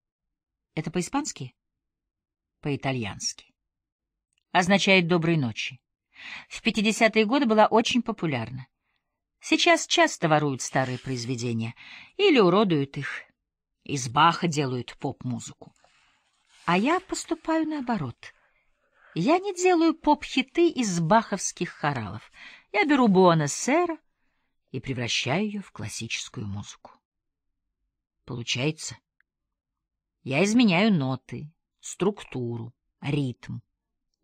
— Это по-испански? — По-итальянски. Означает «доброй ночи». В 50-е годы была очень популярна. Сейчас часто воруют старые произведения или уродуют их. Из Баха делают поп-музыку. А я поступаю наоборот. Я не делаю поп-хиты из баховских хоралов. Я беру Буанессера и превращаю ее в классическую музыку. Получается, я изменяю ноты, структуру, ритм,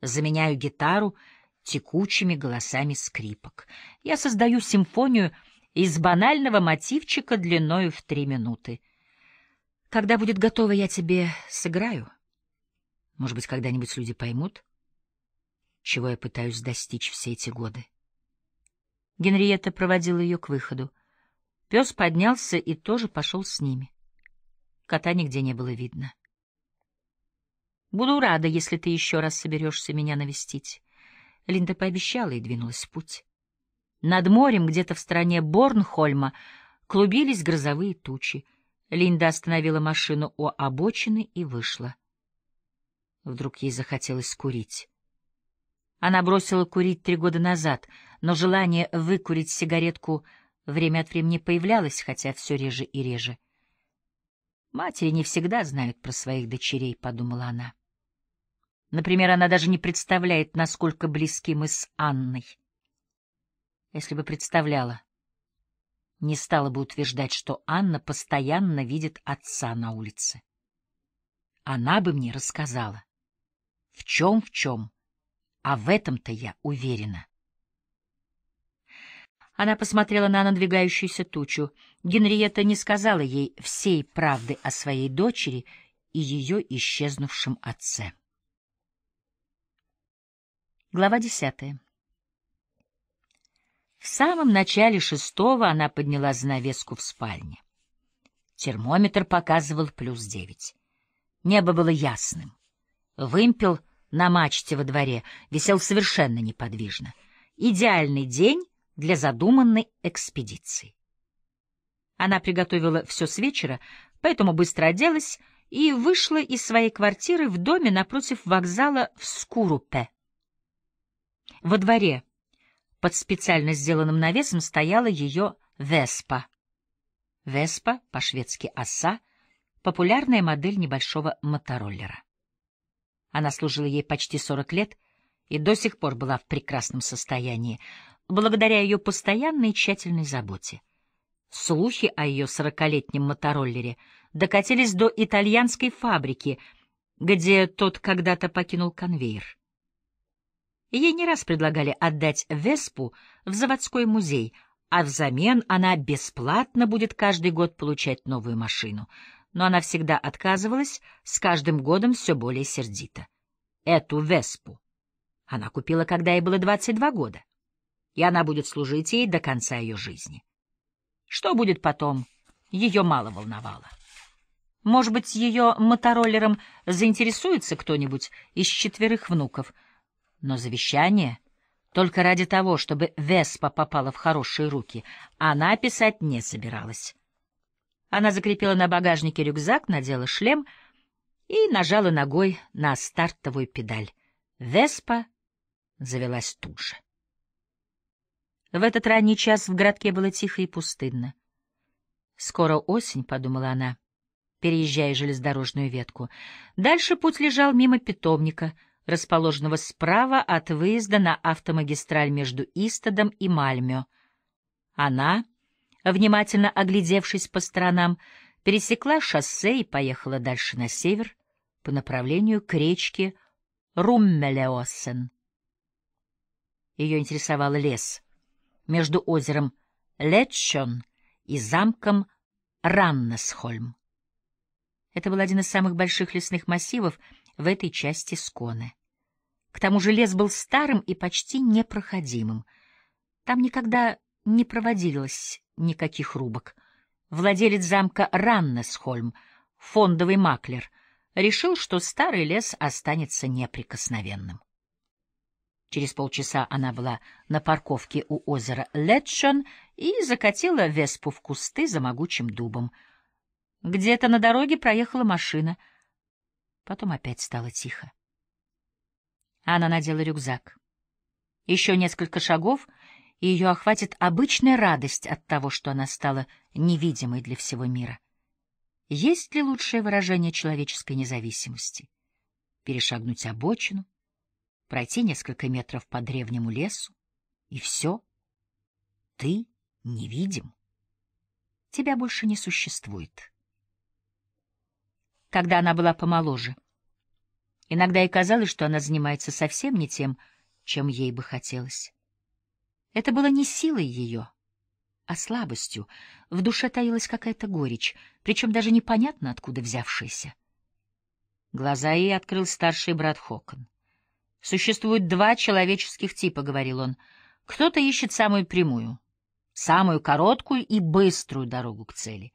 заменяю гитару — текучими голосами скрипок. Я создаю симфонию из банального мотивчика длиною в три минуты. Когда будет готово, я тебе сыграю. Может быть, когда-нибудь люди поймут, чего я пытаюсь достичь все эти годы. Генриетта проводила ее к выходу. Пес поднялся и тоже пошел с ними. Кота нигде не было видно. Буду рада, если ты еще раз соберешься меня навестить. Линда пообещала и двинулась в путь. Над морем, где-то в стране Борнхольма, клубились грозовые тучи. Линда остановила машину у обочины и вышла. Вдруг ей захотелось курить. Она бросила курить три года назад, но желание выкурить сигаретку время от времени появлялось, хотя все реже и реже. «Матери не всегда знают про своих дочерей», — подумала она. Например, она даже не представляет, насколько близки мы с Анной. Если бы представляла, не стала бы утверждать, что Анна постоянно видит отца на улице. Она бы мне рассказала. В чем, в чем, а в этом-то я уверена. Она посмотрела на надвигающуюся тучу. Генриетта не сказала ей всей правды о своей дочери и ее исчезнувшем отце. Глава десятая. В самом начале шестого она подняла занавеску в спальне. Термометр показывал плюс девять. Небо было ясным. Вымпел на мачте во дворе висел совершенно неподвижно. Идеальный день для задуманной экспедиции. Она приготовила все с вечера, поэтому быстро оделась и вышла из своей квартиры в доме напротив вокзала в Скурупе во дворе под специально сделанным навесом стояла ее «Веспа». «Веспа», по-шведски «оса», популярная модель небольшого мотороллера. Она служила ей почти 40 лет и до сих пор была в прекрасном состоянии, благодаря ее постоянной и тщательной заботе. Слухи о ее сорокалетнем мотороллере докатились до итальянской фабрики, где тот когда-то покинул конвейер. Ей не раз предлагали отдать Веспу в заводской музей, а взамен она бесплатно будет каждый год получать новую машину. Но она всегда отказывалась, с каждым годом все более сердито. Эту Веспу она купила, когда ей было 22 года, и она будет служить ей до конца ее жизни. Что будет потом, ее мало волновало. Может быть, ее мотороллером заинтересуется кто-нибудь из четверых внуков — но завещание только ради того, чтобы Веспа попала в хорошие руки, она писать не собиралась. Она закрепила на багажнике рюкзак, надела шлем и нажала ногой на стартовую педаль. Веспа завелась тут же. В этот ранний час в городке было тихо и пустынно. «Скоро осень», — подумала она, переезжая железнодорожную ветку. Дальше путь лежал мимо питомника — расположенного справа от выезда на автомагистраль между Истадом и Мальмё. Она, внимательно оглядевшись по сторонам, пересекла шоссе и поехала дальше на север по направлению к речке Руммелеосен. Ее интересовал лес между озером Летчон и замком Раннесхольм. Это был один из самых больших лесных массивов — в этой части Сконы. К тому же лес был старым и почти непроходимым. Там никогда не проводилось никаких рубок. Владелец замка Раннесхольм, фондовый маклер, решил, что старый лес останется неприкосновенным. Через полчаса она была на парковке у озера Летшен и закатила веспу в кусты за могучим дубом. Где-то на дороге проехала машина — Потом опять стало тихо. Она надела рюкзак. Еще несколько шагов, и ее охватит обычная радость от того, что она стала невидимой для всего мира. Есть ли лучшее выражение человеческой независимости? Перешагнуть обочину, пройти несколько метров по древнему лесу, и все. Ты невидим. Тебя больше не существует когда она была помоложе. Иногда ей казалось, что она занимается совсем не тем, чем ей бы хотелось. Это было не силой ее, а слабостью. В душе таилась какая-то горечь, причем даже непонятно, откуда взявшаяся. Глаза ей открыл старший брат Хокон. «Существует два человеческих типа», — говорил он. «Кто-то ищет самую прямую, самую короткую и быструю дорогу к цели.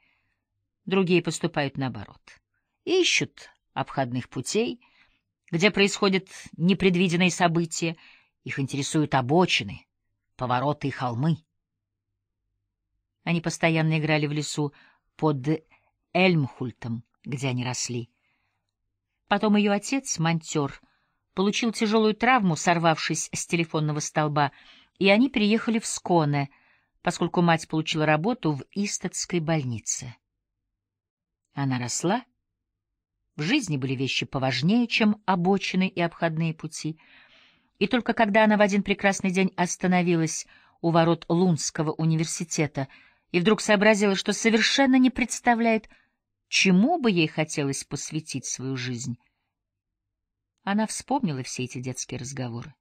Другие поступают наоборот» ищут обходных путей, где происходят непредвиденные события, их интересуют обочины, повороты и холмы. Они постоянно играли в лесу под Эльмхультом, где они росли. Потом ее отец, монтер, получил тяжелую травму, сорвавшись с телефонного столба, и они переехали в Сконе, поскольку мать получила работу в Истатской больнице. Она росла в жизни были вещи поважнее, чем обочины и обходные пути. И только когда она в один прекрасный день остановилась у ворот Лунского университета и вдруг сообразила, что совершенно не представляет, чему бы ей хотелось посвятить свою жизнь, она вспомнила все эти детские разговоры.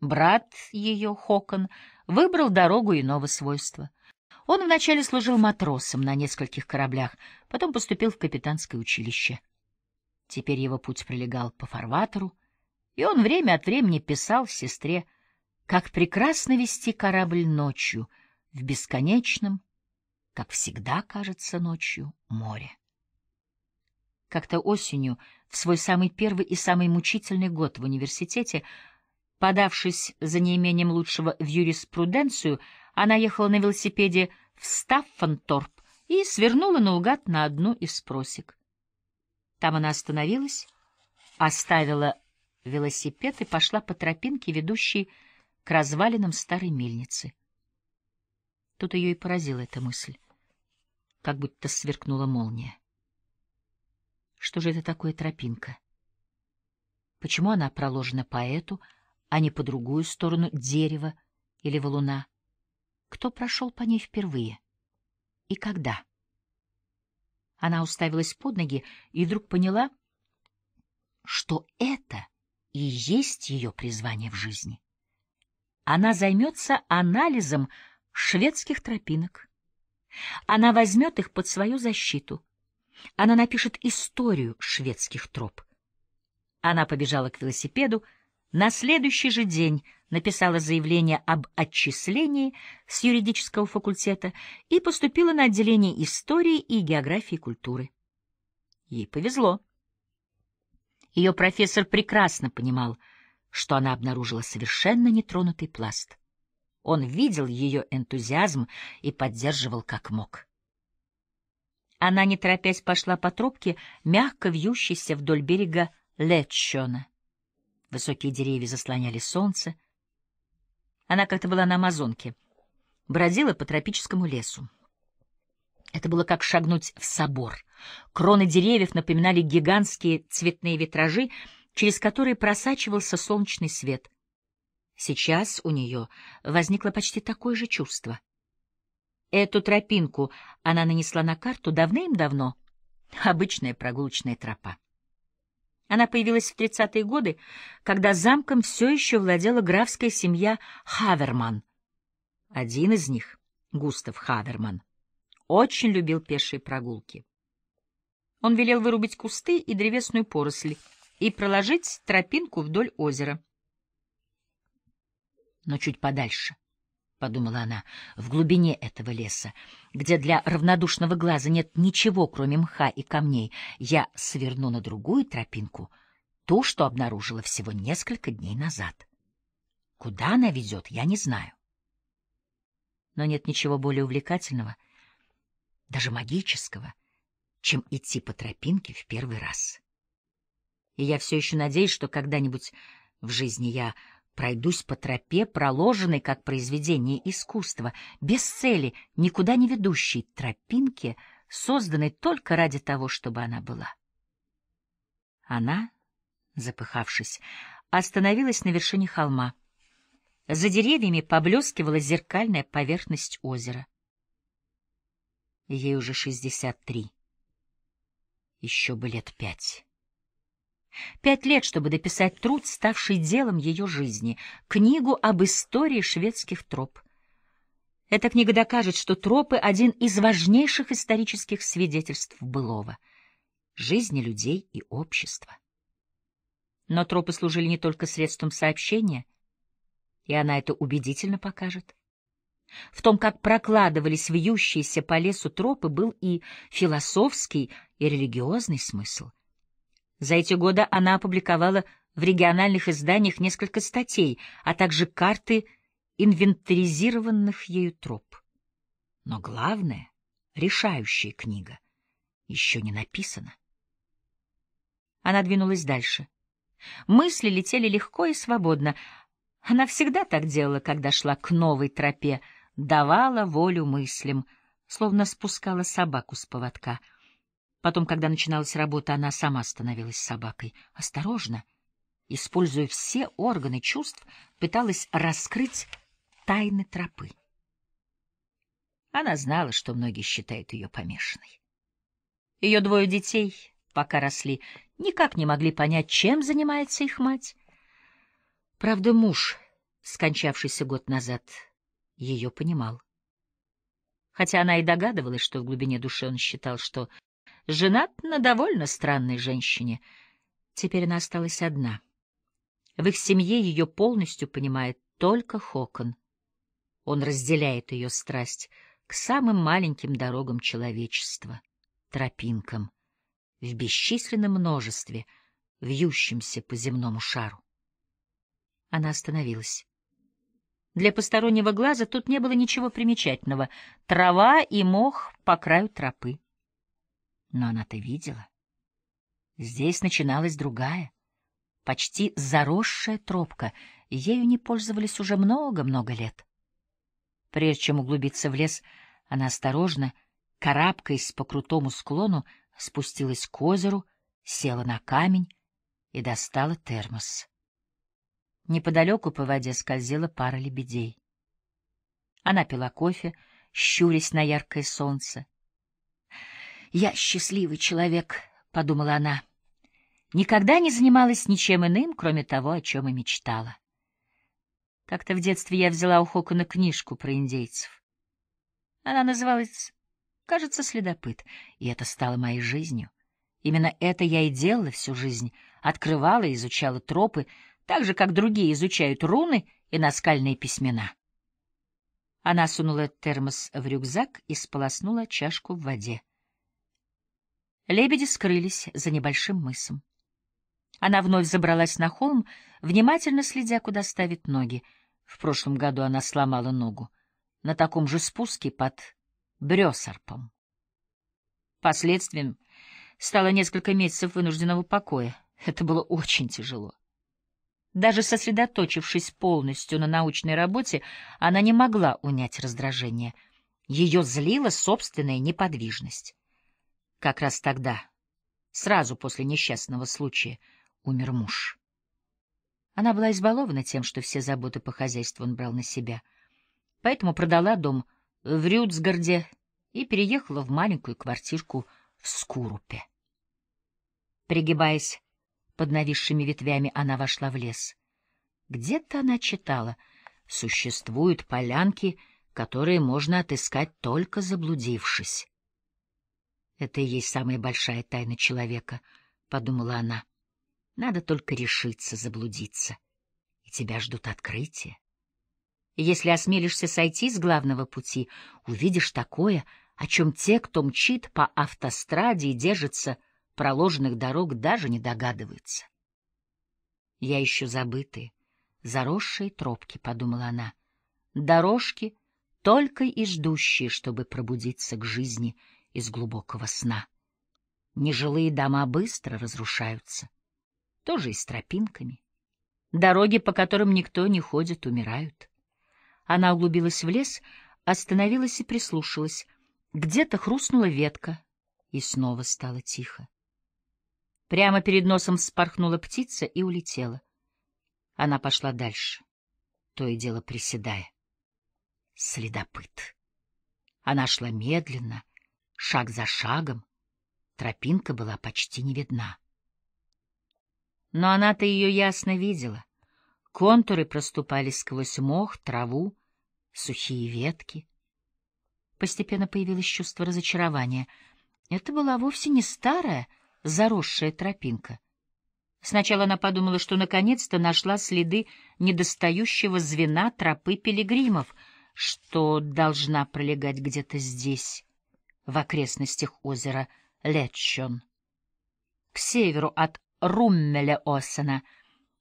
Брат ее, Хокон, выбрал дорогу иного свойства — он вначале служил матросом на нескольких кораблях, потом поступил в капитанское училище. Теперь его путь пролегал по фарватеру, и он время от времени писал сестре, как прекрасно вести корабль ночью в бесконечном, как всегда кажется ночью, море. Как-то осенью, в свой самый первый и самый мучительный год в университете, подавшись за неимением лучшего в юриспруденцию, она ехала на велосипеде в Стаффанторп и свернула наугад на одну из просек. Там она остановилась, оставила велосипед и пошла по тропинке, ведущей к развалинам старой мельницы. Тут ее и поразила эта мысль, как будто сверкнула молния. Что же это такое тропинка? Почему она проложена по эту, а не по другую сторону дерева или валуна? кто прошел по ней впервые и когда. Она уставилась под ноги и вдруг поняла, что это и есть ее призвание в жизни. Она займется анализом шведских тропинок. Она возьмет их под свою защиту. Она напишет историю шведских троп. Она побежала к велосипеду, на следующий же день написала заявление об отчислении с юридического факультета и поступила на отделение истории и географии культуры. Ей повезло. Ее профессор прекрасно понимал, что она обнаружила совершенно нетронутый пласт. Он видел ее энтузиазм и поддерживал как мог. Она, не торопясь, пошла по тропке, мягко вьющейся вдоль берега Летчона. Высокие деревья заслоняли солнце. Она как-то была на Амазонке, бродила по тропическому лесу. Это было как шагнуть в собор. Кроны деревьев напоминали гигантские цветные витражи, через которые просачивался солнечный свет. Сейчас у нее возникло почти такое же чувство. Эту тропинку она нанесла на карту давным-давно. Обычная прогулочная тропа. Она появилась в 30-е годы, когда замком все еще владела графская семья Хаверман. Один из них, Густав Хаверман, очень любил пешие прогулки. Он велел вырубить кусты и древесную поросль и проложить тропинку вдоль озера. Но чуть подальше, подумала она, в глубине этого леса, где для равнодушного глаза нет ничего, кроме мха и камней, я сверну на другую тропинку, ту, что обнаружила всего несколько дней назад. Куда она ведет, я не знаю. Но нет ничего более увлекательного, даже магического, чем идти по тропинке в первый раз. И я все еще надеюсь, что когда-нибудь в жизни я Пройдусь по тропе, проложенной как произведение искусства, без цели, никуда не ведущей тропинке, созданной только ради того, чтобы она была. Она, запыхавшись, остановилась на вершине холма. За деревьями поблескивала зеркальная поверхность озера. Ей уже шестьдесят три. Еще бы лет пять. Пять лет, чтобы дописать труд, ставший делом ее жизни, книгу об истории шведских троп. Эта книга докажет, что тропы — один из важнейших исторических свидетельств былого — жизни людей и общества. Но тропы служили не только средством сообщения, и она это убедительно покажет. В том, как прокладывались вьющиеся по лесу тропы, был и философский, и религиозный смысл — за эти годы она опубликовала в региональных изданиях несколько статей, а также карты инвентаризированных ею троп. Но главное, решающая книга, еще не написана. Она двинулась дальше. Мысли летели легко и свободно. Она всегда так делала, когда шла к новой тропе, давала волю мыслям, словно спускала собаку с поводка — Потом, когда начиналась работа, она сама становилась собакой. Осторожно, используя все органы чувств, пыталась раскрыть тайны тропы. Она знала, что многие считают ее помешанной. Ее двое детей, пока росли, никак не могли понять, чем занимается их мать. Правда, муж, скончавшийся год назад, ее понимал. Хотя она и догадывалась, что в глубине души он считал, что женат на довольно странной женщине. Теперь она осталась одна. В их семье ее полностью понимает только Хокон. Он разделяет ее страсть к самым маленьким дорогам человечества, тропинкам, в бесчисленном множестве, вьющимся по земному шару. Она остановилась. Для постороннего глаза тут не было ничего примечательного. Трава и мох по краю тропы. Но она-то видела. Здесь начиналась другая, почти заросшая тропка, и ею не пользовались уже много-много лет. Прежде чем углубиться в лес, она осторожно, карабкаясь по крутому склону, спустилась к озеру, села на камень и достала термос. Неподалеку по воде скользила пара лебедей. Она пила кофе, щурясь на яркое солнце. «Я счастливый человек», — подумала она. Никогда не занималась ничем иным, кроме того, о чем и мечтала. Как-то в детстве я взяла у Хокона книжку про индейцев. Она называлась, кажется, «Следопыт», и это стало моей жизнью. Именно это я и делала всю жизнь, открывала и изучала тропы, так же, как другие изучают руны и наскальные письмена. Она сунула термос в рюкзак и сполоснула чашку в воде. Лебеди скрылись за небольшим мысом. Она вновь забралась на холм, внимательно следя, куда ставит ноги. В прошлом году она сломала ногу на таком же спуске под Брёсарпом. Последствием стало несколько месяцев вынужденного покоя. Это было очень тяжело. Даже сосредоточившись полностью на научной работе, она не могла унять раздражение. Ее злила собственная неподвижность. Как раз тогда, сразу после несчастного случая, умер муж. Она была избалована тем, что все заботы по хозяйству он брал на себя, поэтому продала дом в Рюцгарде и переехала в маленькую квартирку в Скурупе. Пригибаясь под нависшими ветвями, она вошла в лес. Где-то она читала «Существуют полянки, которые можно отыскать, только заблудившись». Это и есть самая большая тайна человека, — подумала она. Надо только решиться заблудиться, и тебя ждут открытия. Если осмелишься сойти с главного пути, увидишь такое, о чем те, кто мчит по автостраде и держится проложенных дорог, даже не догадываются. Я еще забытые, заросшие тропки, — подумала она. Дорожки, только и ждущие, чтобы пробудиться к жизни — из глубокого сна. Нежилые дома быстро разрушаются, тоже и с тропинками. Дороги, по которым никто не ходит, умирают. Она углубилась в лес, остановилась и прислушалась. Где-то хрустнула ветка, и снова стало тихо. Прямо перед носом вспорхнула птица и улетела. Она пошла дальше, то и дело приседая. Следопыт. Она шла медленно, шаг за шагом. Тропинка была почти не видна. Но она-то ее ясно видела. Контуры проступали сквозь мох, траву, сухие ветки. Постепенно появилось чувство разочарования. Это была вовсе не старая, заросшая тропинка. Сначала она подумала, что наконец-то нашла следы недостающего звена тропы пилигримов, что должна пролегать где-то здесь в окрестностях озера Летчон. К северу от Руммеля-Осена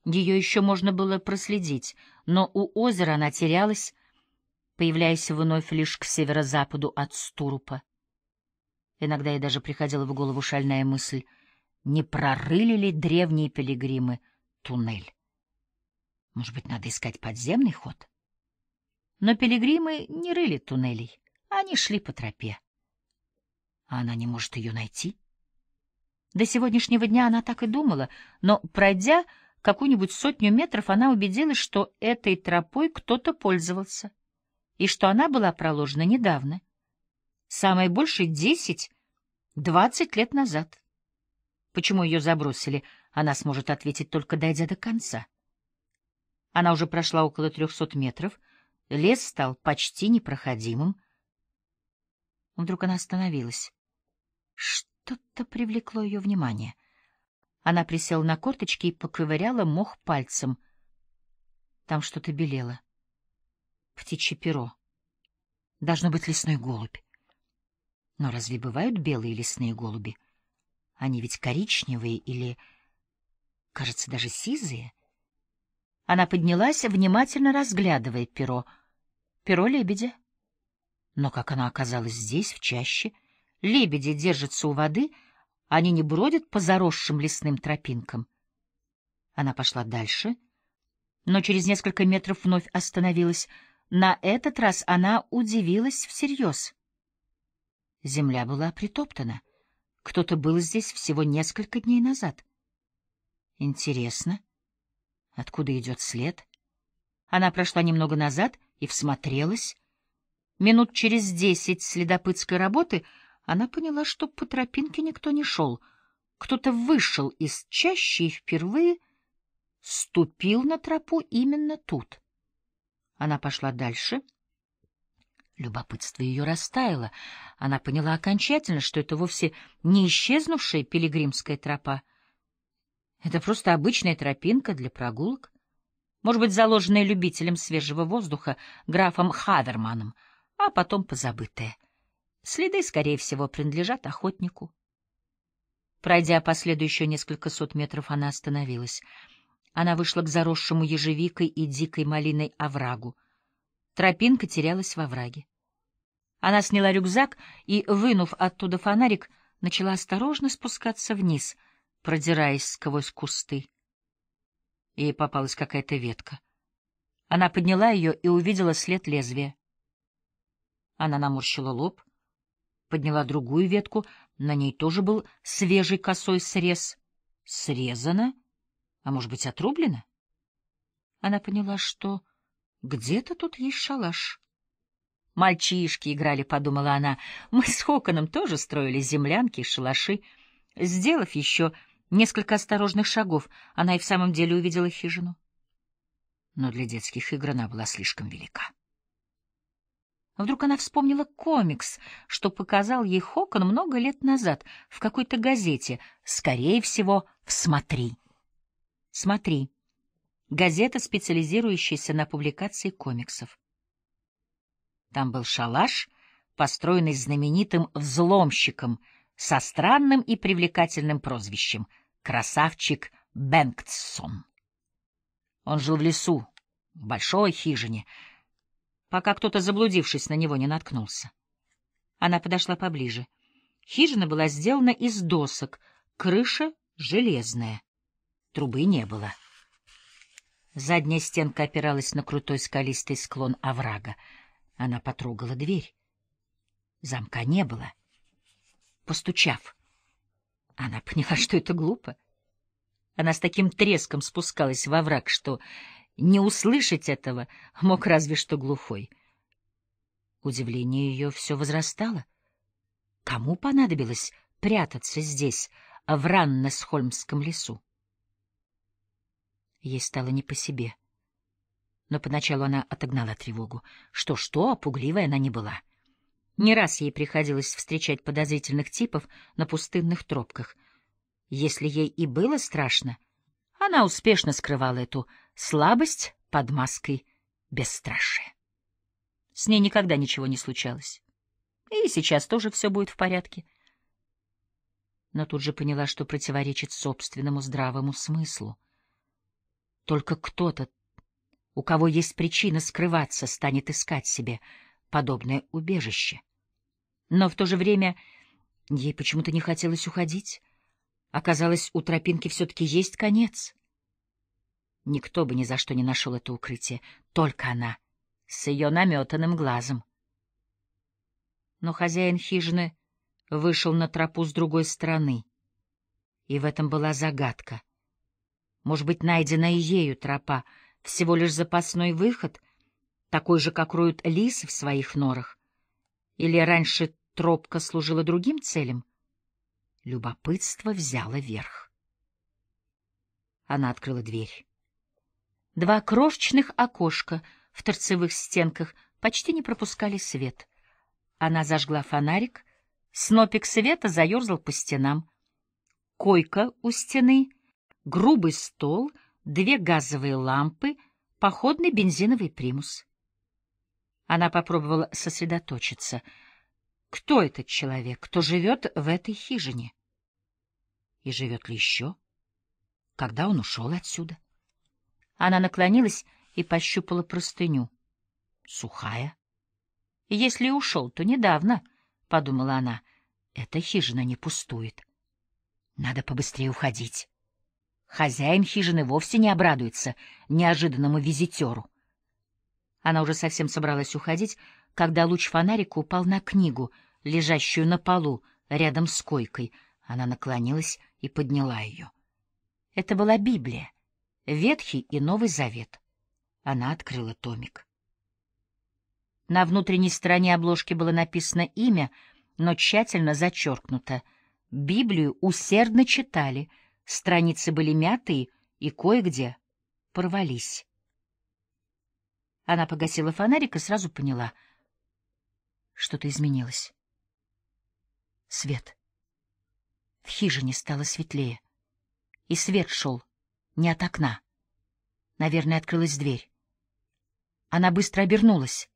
ее еще можно было проследить, но у озера она терялась, появляясь вновь лишь к северо-западу от Стурупа. Иногда ей даже приходила в голову шальная мысль, не прорыли ли древние пилигримы туннель. Может быть, надо искать подземный ход? Но пилигримы не рыли туннелей, они шли по тропе. А она не может ее найти? До сегодняшнего дня она так и думала, но, пройдя какую-нибудь сотню метров, она убедилась, что этой тропой кто-то пользовался, и что она была проложена недавно. Самое больше десять, двадцать лет назад. Почему ее забросили, она сможет ответить, только дойдя до конца. Она уже прошла около трехсот метров, лес стал почти непроходимым. Вдруг она остановилась. Что-то привлекло ее внимание. Она присела на корточки и поковыряла мох пальцем. Там что-то белело. Птичье перо. Должно быть лесной голубь. Но разве бывают белые лесные голуби? Они ведь коричневые или, кажется, даже сизые. Она поднялась, внимательно разглядывая перо. Перо лебедя. Но как оно оказалось здесь, в чаще? — Лебеди держатся у воды, они не бродят по заросшим лесным тропинкам. Она пошла дальше, но через несколько метров вновь остановилась. На этот раз она удивилась всерьез. Земля была притоптана. Кто-то был здесь всего несколько дней назад. Интересно, откуда идет след? Она прошла немного назад и всмотрелась. Минут через десять следопытской работы — она поняла, что по тропинке никто не шел. Кто-то вышел из чащи и впервые ступил на тропу именно тут. Она пошла дальше. Любопытство ее растаяло. Она поняла окончательно, что это вовсе не исчезнувшая пилигримская тропа. Это просто обычная тропинка для прогулок. Может быть, заложенная любителем свежего воздуха графом Хаверманом, а потом позабытая. Следы, скорее всего, принадлежат охотнику. Пройдя по следу еще несколько сот метров, она остановилась. Она вышла к заросшему ежевикой и дикой малиной оврагу. Тропинка терялась во враге. Она сняла рюкзак и, вынув оттуда фонарик, начала осторожно спускаться вниз, продираясь сквозь кусты. Ей попалась какая-то ветка. Она подняла ее и увидела след лезвия. Она наморщила лоб — подняла другую ветку, на ней тоже был свежий косой срез. Срезано? А может быть, отрублено? Она поняла, что где-то тут есть шалаш. «Мальчишки играли», — подумала она. «Мы с Хоконом тоже строили землянки и шалаши. Сделав еще несколько осторожных шагов, она и в самом деле увидела хижину». Но для детских игр она была слишком велика. Вдруг она вспомнила комикс, что показал ей Хокон много лет назад в какой-то газете. Скорее всего, в «Смотри». «Смотри» — газета, специализирующаяся на публикации комиксов. Там был шалаш, построенный знаменитым взломщиком со странным и привлекательным прозвищем «Красавчик Бэнксон». Он жил в лесу, в большой хижине — пока кто-то, заблудившись, на него не наткнулся. Она подошла поближе. Хижина была сделана из досок, крыша железная. Трубы не было. Задняя стенка опиралась на крутой скалистый склон оврага. Она потрогала дверь. Замка не было. Постучав, она поняла, что это глупо. Она с таким треском спускалась во враг, что не услышать этого мог разве что глухой. Удивление ее все возрастало. Кому понадобилось прятаться здесь, в Раннесхольмском лесу? Ей стало не по себе. Но поначалу она отогнала тревогу. Что-что, пугливая она не была. Не раз ей приходилось встречать подозрительных типов на пустынных тропках. Если ей и было страшно, она успешно скрывала эту слабость под маской бесстрашие. С ней никогда ничего не случалось. И сейчас тоже все будет в порядке. Но тут же поняла, что противоречит собственному здравому смыслу. Только кто-то, у кого есть причина скрываться, станет искать себе подобное убежище. Но в то же время ей почему-то не хотелось уходить. Оказалось, у тропинки все-таки есть конец. Никто бы ни за что не нашел это укрытие, только она, с ее наметанным глазом. Но хозяин хижины вышел на тропу с другой стороны, и в этом была загадка. Может быть, найдена и ею тропа, всего лишь запасной выход, такой же, как роют лисы в своих норах? Или раньше тропка служила другим целям? Любопытство взяло верх. Она открыла дверь. Два крошечных окошка в торцевых стенках почти не пропускали свет. Она зажгла фонарик, снопик света заерзал по стенам. Койка у стены, грубый стол, две газовые лампы, походный бензиновый примус. Она попробовала сосредоточиться. Кто этот человек, кто живет в этой хижине? И живет ли еще? Когда он ушел отсюда? Она наклонилась и пощупала простыню. Сухая. Если и ушел, то недавно, — подумала она. Эта хижина не пустует. Надо побыстрее уходить. Хозяин хижины вовсе не обрадуется неожиданному визитеру. Она уже совсем собралась уходить, когда луч фонарика упал на книгу, лежащую на полу, рядом с койкой. Она наклонилась и подняла ее. Это была Библия. Ветхий и Новый Завет. Она открыла томик. На внутренней стороне обложки было написано имя, но тщательно зачеркнуто. Библию усердно читали, страницы были мятые и кое-где порвались. Она погасила фонарик и сразу поняла. Что-то изменилось. Свет. В хижине стало светлее, и свет шел не от окна. Наверное, открылась дверь. Она быстро обернулась,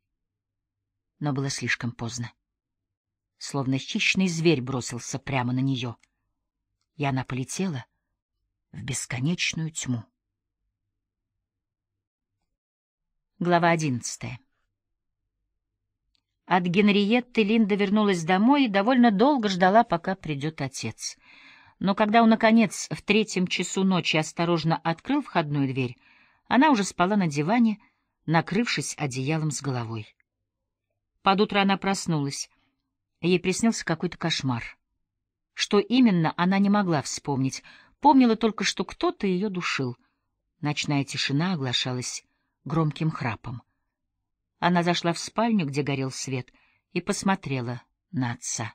но было слишком поздно. Словно хищный зверь бросился прямо на нее, и она полетела в бесконечную тьму. Глава одиннадцатая От Генриетты Линда вернулась домой и довольно долго ждала, пока придет отец — но когда он, наконец, в третьем часу ночи осторожно открыл входную дверь, она уже спала на диване, накрывшись одеялом с головой. Под утро она проснулась. Ей приснился какой-то кошмар. Что именно, она не могла вспомнить. Помнила только, что кто-то ее душил. Ночная тишина оглашалась громким храпом. Она зашла в спальню, где горел свет, и посмотрела на отца.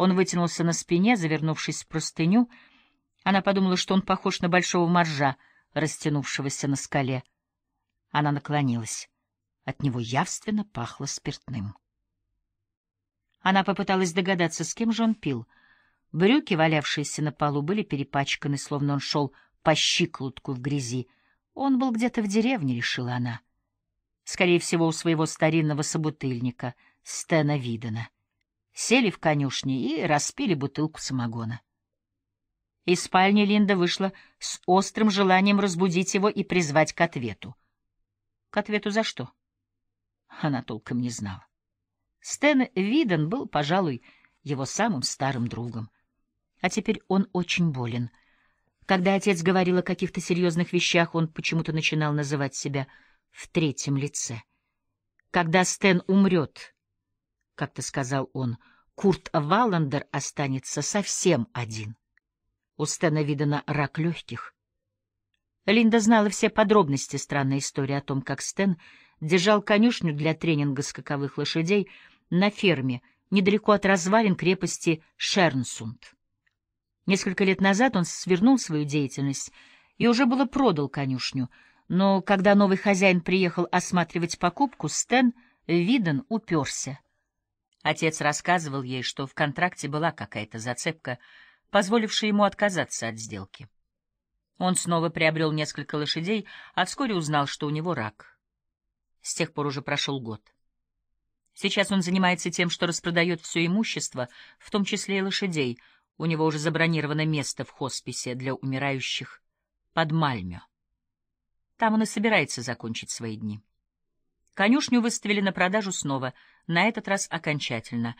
Он вытянулся на спине, завернувшись в простыню. Она подумала, что он похож на большого моржа, растянувшегося на скале. Она наклонилась. От него явственно пахло спиртным. Она попыталась догадаться, с кем же он пил. Брюки, валявшиеся на полу, были перепачканы, словно он шел по щиколотку в грязи. Он был где-то в деревне, решила она. Скорее всего, у своего старинного собутыльника, Стена Видена сели в конюшне и распили бутылку самогона. Из спальни Линда вышла с острым желанием разбудить его и призвать к ответу. К ответу за что? Она толком не знала. Стэн Виден был, пожалуй, его самым старым другом. А теперь он очень болен. Когда отец говорил о каких-то серьезных вещах, он почему-то начинал называть себя в третьем лице. Когда Стэн умрет, как-то сказал он, Курт Валандер останется совсем один. У Стэна видано рак легких. Линда знала все подробности странной истории о том, как Стен держал конюшню для тренинга скаковых лошадей на ферме, недалеко от развалин крепости Шернсунд. Несколько лет назад он свернул свою деятельность и уже было продал конюшню, но когда новый хозяин приехал осматривать покупку, Стен Виден уперся — Отец рассказывал ей, что в контракте была какая-то зацепка, позволившая ему отказаться от сделки. Он снова приобрел несколько лошадей, а вскоре узнал, что у него рак. С тех пор уже прошел год. Сейчас он занимается тем, что распродает все имущество, в том числе и лошадей. У него уже забронировано место в хосписе для умирающих под Мальмё. Там он и собирается закончить свои дни. Конюшню выставили на продажу снова — на этот раз окончательно.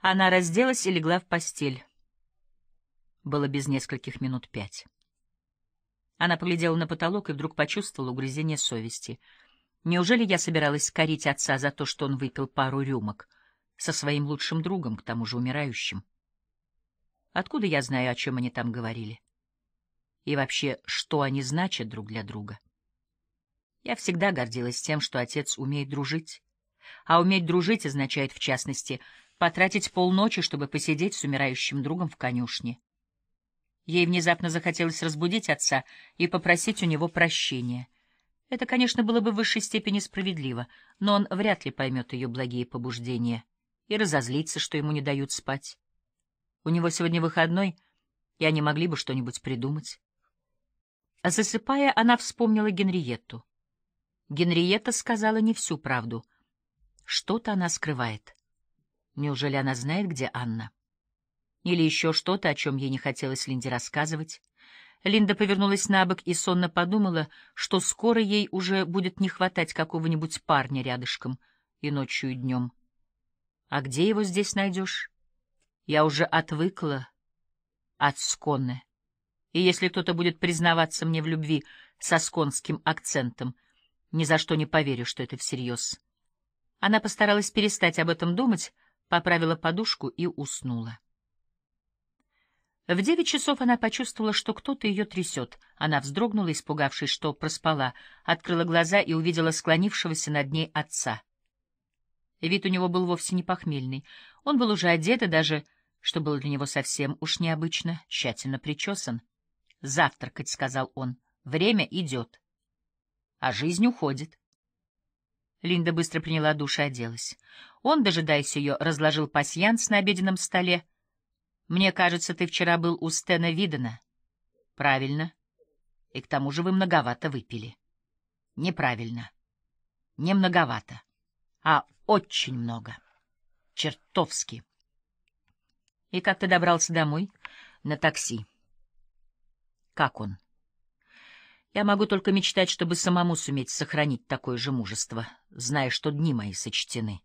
Она разделась и легла в постель. Было без нескольких минут пять. Она поглядела на потолок и вдруг почувствовала угрызение совести. Неужели я собиралась корить отца за то, что он выпил пару рюмок со своим лучшим другом, к тому же умирающим? Откуда я знаю, о чем они там говорили? И вообще, что они значат друг для друга? Я всегда гордилась тем, что отец умеет дружить а уметь дружить означает, в частности, потратить полночи, чтобы посидеть с умирающим другом в конюшне. Ей внезапно захотелось разбудить отца и попросить у него прощения. Это, конечно, было бы в высшей степени справедливо, но он вряд ли поймет ее благие побуждения и разозлится, что ему не дают спать. У него сегодня выходной, и они могли бы что-нибудь придумать. Засыпая, она вспомнила Генриетту. Генриетта сказала не всю правду — что-то она скрывает. Неужели она знает, где Анна? Или еще что-то, о чем ей не хотелось Линде рассказывать? Линда повернулась на бок и сонно подумала, что скоро ей уже будет не хватать какого-нибудь парня рядышком и ночью, и днем. А где его здесь найдешь? Я уже отвыкла от Сконны. И если кто-то будет признаваться мне в любви со сконским акцентом, ни за что не поверю, что это всерьез. Она постаралась перестать об этом думать, поправила подушку и уснула. В девять часов она почувствовала, что кто-то ее трясет. Она вздрогнула, испугавшись, что проспала, открыла глаза и увидела склонившегося над ней отца. Вид у него был вовсе не похмельный. Он был уже одет и даже, что было для него совсем уж необычно, тщательно причесан. «Завтракать», — сказал он, — «время идет, а жизнь уходит». Линда быстро приняла душ и оделась. Он, дожидаясь ее, разложил пасьянс на обеденном столе. «Мне кажется, ты вчера был у Стена Видена». «Правильно. И к тому же вы многовато выпили». «Неправильно. Не многовато, а очень много. Чертовски». «И как ты добрался домой?» «На такси». «Как он?» Я могу только мечтать, чтобы самому суметь сохранить такое же мужество, зная, что дни мои сочтены.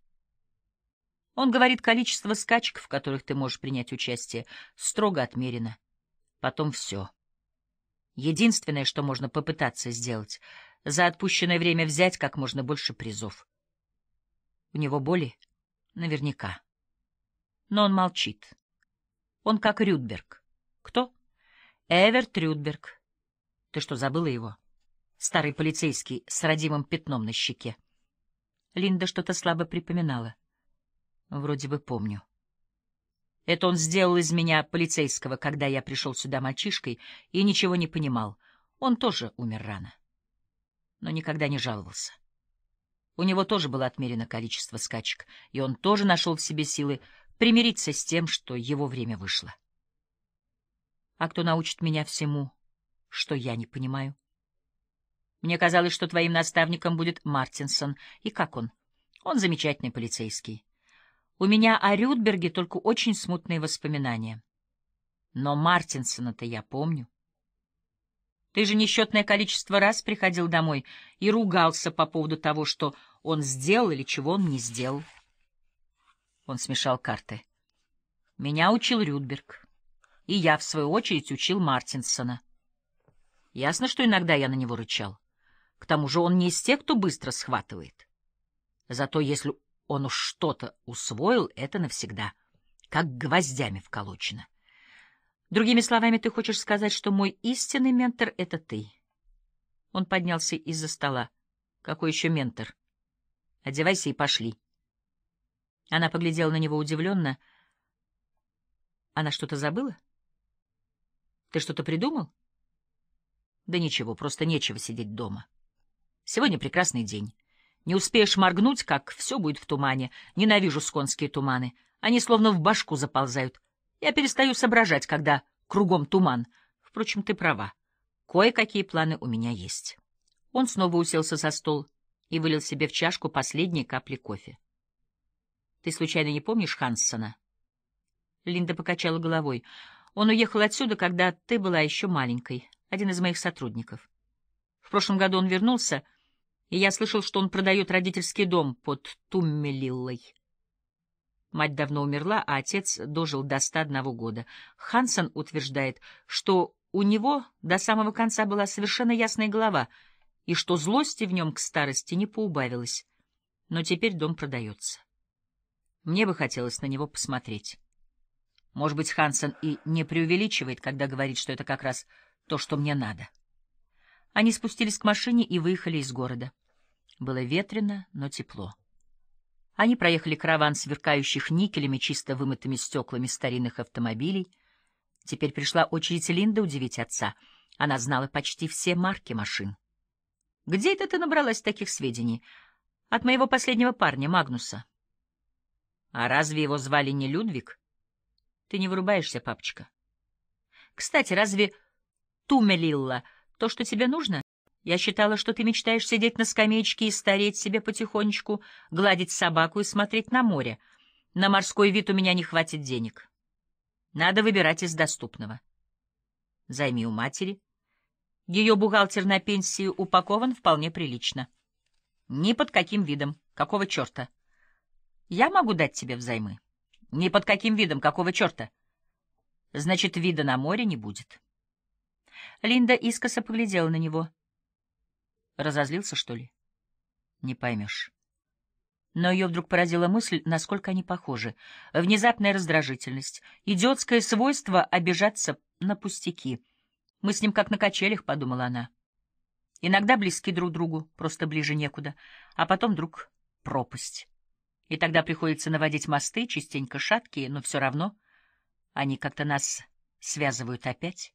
Он говорит, количество скачек, в которых ты можешь принять участие, строго отмерено. Потом все. Единственное, что можно попытаться сделать, за отпущенное время взять как можно больше призов. У него боли? Наверняка. Но он молчит. Он как Рюдберг. Кто? Эверт Рюдберг ты что, забыла его? Старый полицейский с родимым пятном на щеке. Линда что-то слабо припоминала. Вроде бы помню. Это он сделал из меня полицейского, когда я пришел сюда мальчишкой и ничего не понимал. Он тоже умер рано. Но никогда не жаловался. У него тоже было отмерено количество скачек, и он тоже нашел в себе силы примириться с тем, что его время вышло. А кто научит меня всему? что я не понимаю. Мне казалось, что твоим наставником будет Мартинсон. И как он? Он замечательный полицейский. У меня о Рюдберге только очень смутные воспоминания. Но Мартинсона-то я помню. Ты же несчетное количество раз приходил домой и ругался по поводу того, что он сделал или чего он не сделал. Он смешал карты. Меня учил Рюдберг. И я, в свою очередь, учил Мартинсона. Ясно, что иногда я на него рычал. К тому же он не из тех, кто быстро схватывает. Зато если он уж что-то усвоил, это навсегда, как гвоздями вколочено. Другими словами, ты хочешь сказать, что мой истинный ментор — это ты. Он поднялся из-за стола. Какой еще ментор? Одевайся и пошли. Она поглядела на него удивленно. Она что-то забыла? Ты что-то придумал? Да ничего, просто нечего сидеть дома. Сегодня прекрасный день. Не успеешь моргнуть, как все будет в тумане. Ненавижу сконские туманы. Они словно в башку заползают. Я перестаю соображать, когда кругом туман. Впрочем, ты права. Кое-какие планы у меня есть. Он снова уселся за стол и вылил себе в чашку последние капли кофе. — Ты случайно не помнишь Хансона? Линда покачала головой. — Он уехал отсюда, когда ты была еще маленькой один из моих сотрудников. В прошлом году он вернулся, и я слышал, что он продает родительский дом под Туммелиллой. Мать давно умерла, а отец дожил до 101 года. Хансон утверждает, что у него до самого конца была совершенно ясная голова, и что злости в нем к старости не поубавилось. Но теперь дом продается. Мне бы хотелось на него посмотреть. Может быть, Хансен и не преувеличивает, когда говорит, что это как раз то, что мне надо. Они спустились к машине и выехали из города. Было ветрено, но тепло. Они проехали караван сверкающих никелями, чисто вымытыми стеклами старинных автомобилей. Теперь пришла очередь Линда удивить отца. Она знала почти все марки машин. «Где это ты набралась таких сведений?» «От моего последнего парня, Магнуса». «А разве его звали не Людвиг?» «Ты не вырубаешься, папочка?» «Кстати, разве Тумелилла, то, что тебе нужно? Я считала, что ты мечтаешь сидеть на скамеечке и стареть себе потихонечку, гладить собаку и смотреть на море. На морской вид у меня не хватит денег. Надо выбирать из доступного. Займи у матери. Ее бухгалтер на пенсии упакован вполне прилично. Ни под каким видом. Какого черта? Я могу дать тебе взаймы. Ни под каким видом. Какого черта? Значит, вида на море не будет. Линда искоса поглядела на него. Разозлился, что ли? Не поймешь. Но ее вдруг поразила мысль, насколько они похожи. Внезапная раздражительность, идиотское свойство обижаться на пустяки. Мы с ним как на качелях, подумала она. Иногда близки друг другу, просто ближе некуда, а потом вдруг пропасть. И тогда приходится наводить мосты, частенько шаткие, но все равно они как-то нас связывают опять.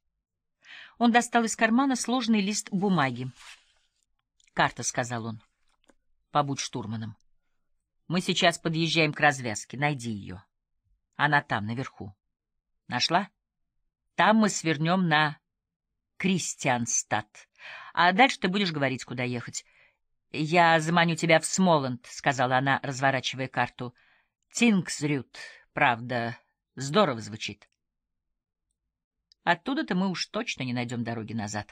Он достал из кармана сложный лист бумаги. «Карта», — сказал он. «Побудь штурманом. Мы сейчас подъезжаем к развязке. Найди ее. Она там, наверху. Нашла? Там мы свернем на Кристианстад. А дальше ты будешь говорить, куда ехать». «Я заманю тебя в Смоланд», — сказала она, разворачивая карту. «Тингсрют, правда, здорово звучит». Оттуда-то мы уж точно не найдем дороги назад.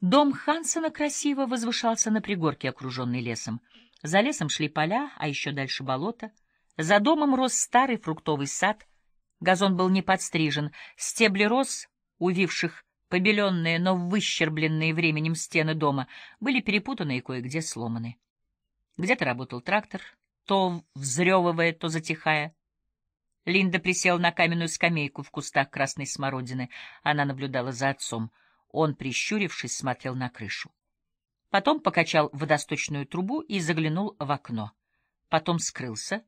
Дом Хансена красиво возвышался на пригорке, окруженный лесом. За лесом шли поля, а еще дальше болото. За домом рос старый фруктовый сад. Газон был не подстрижен. Стебли роз, увивших побеленные, но выщербленные временем стены дома, были перепутаны и кое-где сломаны. Где-то работал трактор, то взрёвывая, то затихая. Линда присел на каменную скамейку в кустах красной смородины. Она наблюдала за отцом. Он, прищурившись, смотрел на крышу. Потом покачал водосточную трубу и заглянул в окно. Потом скрылся,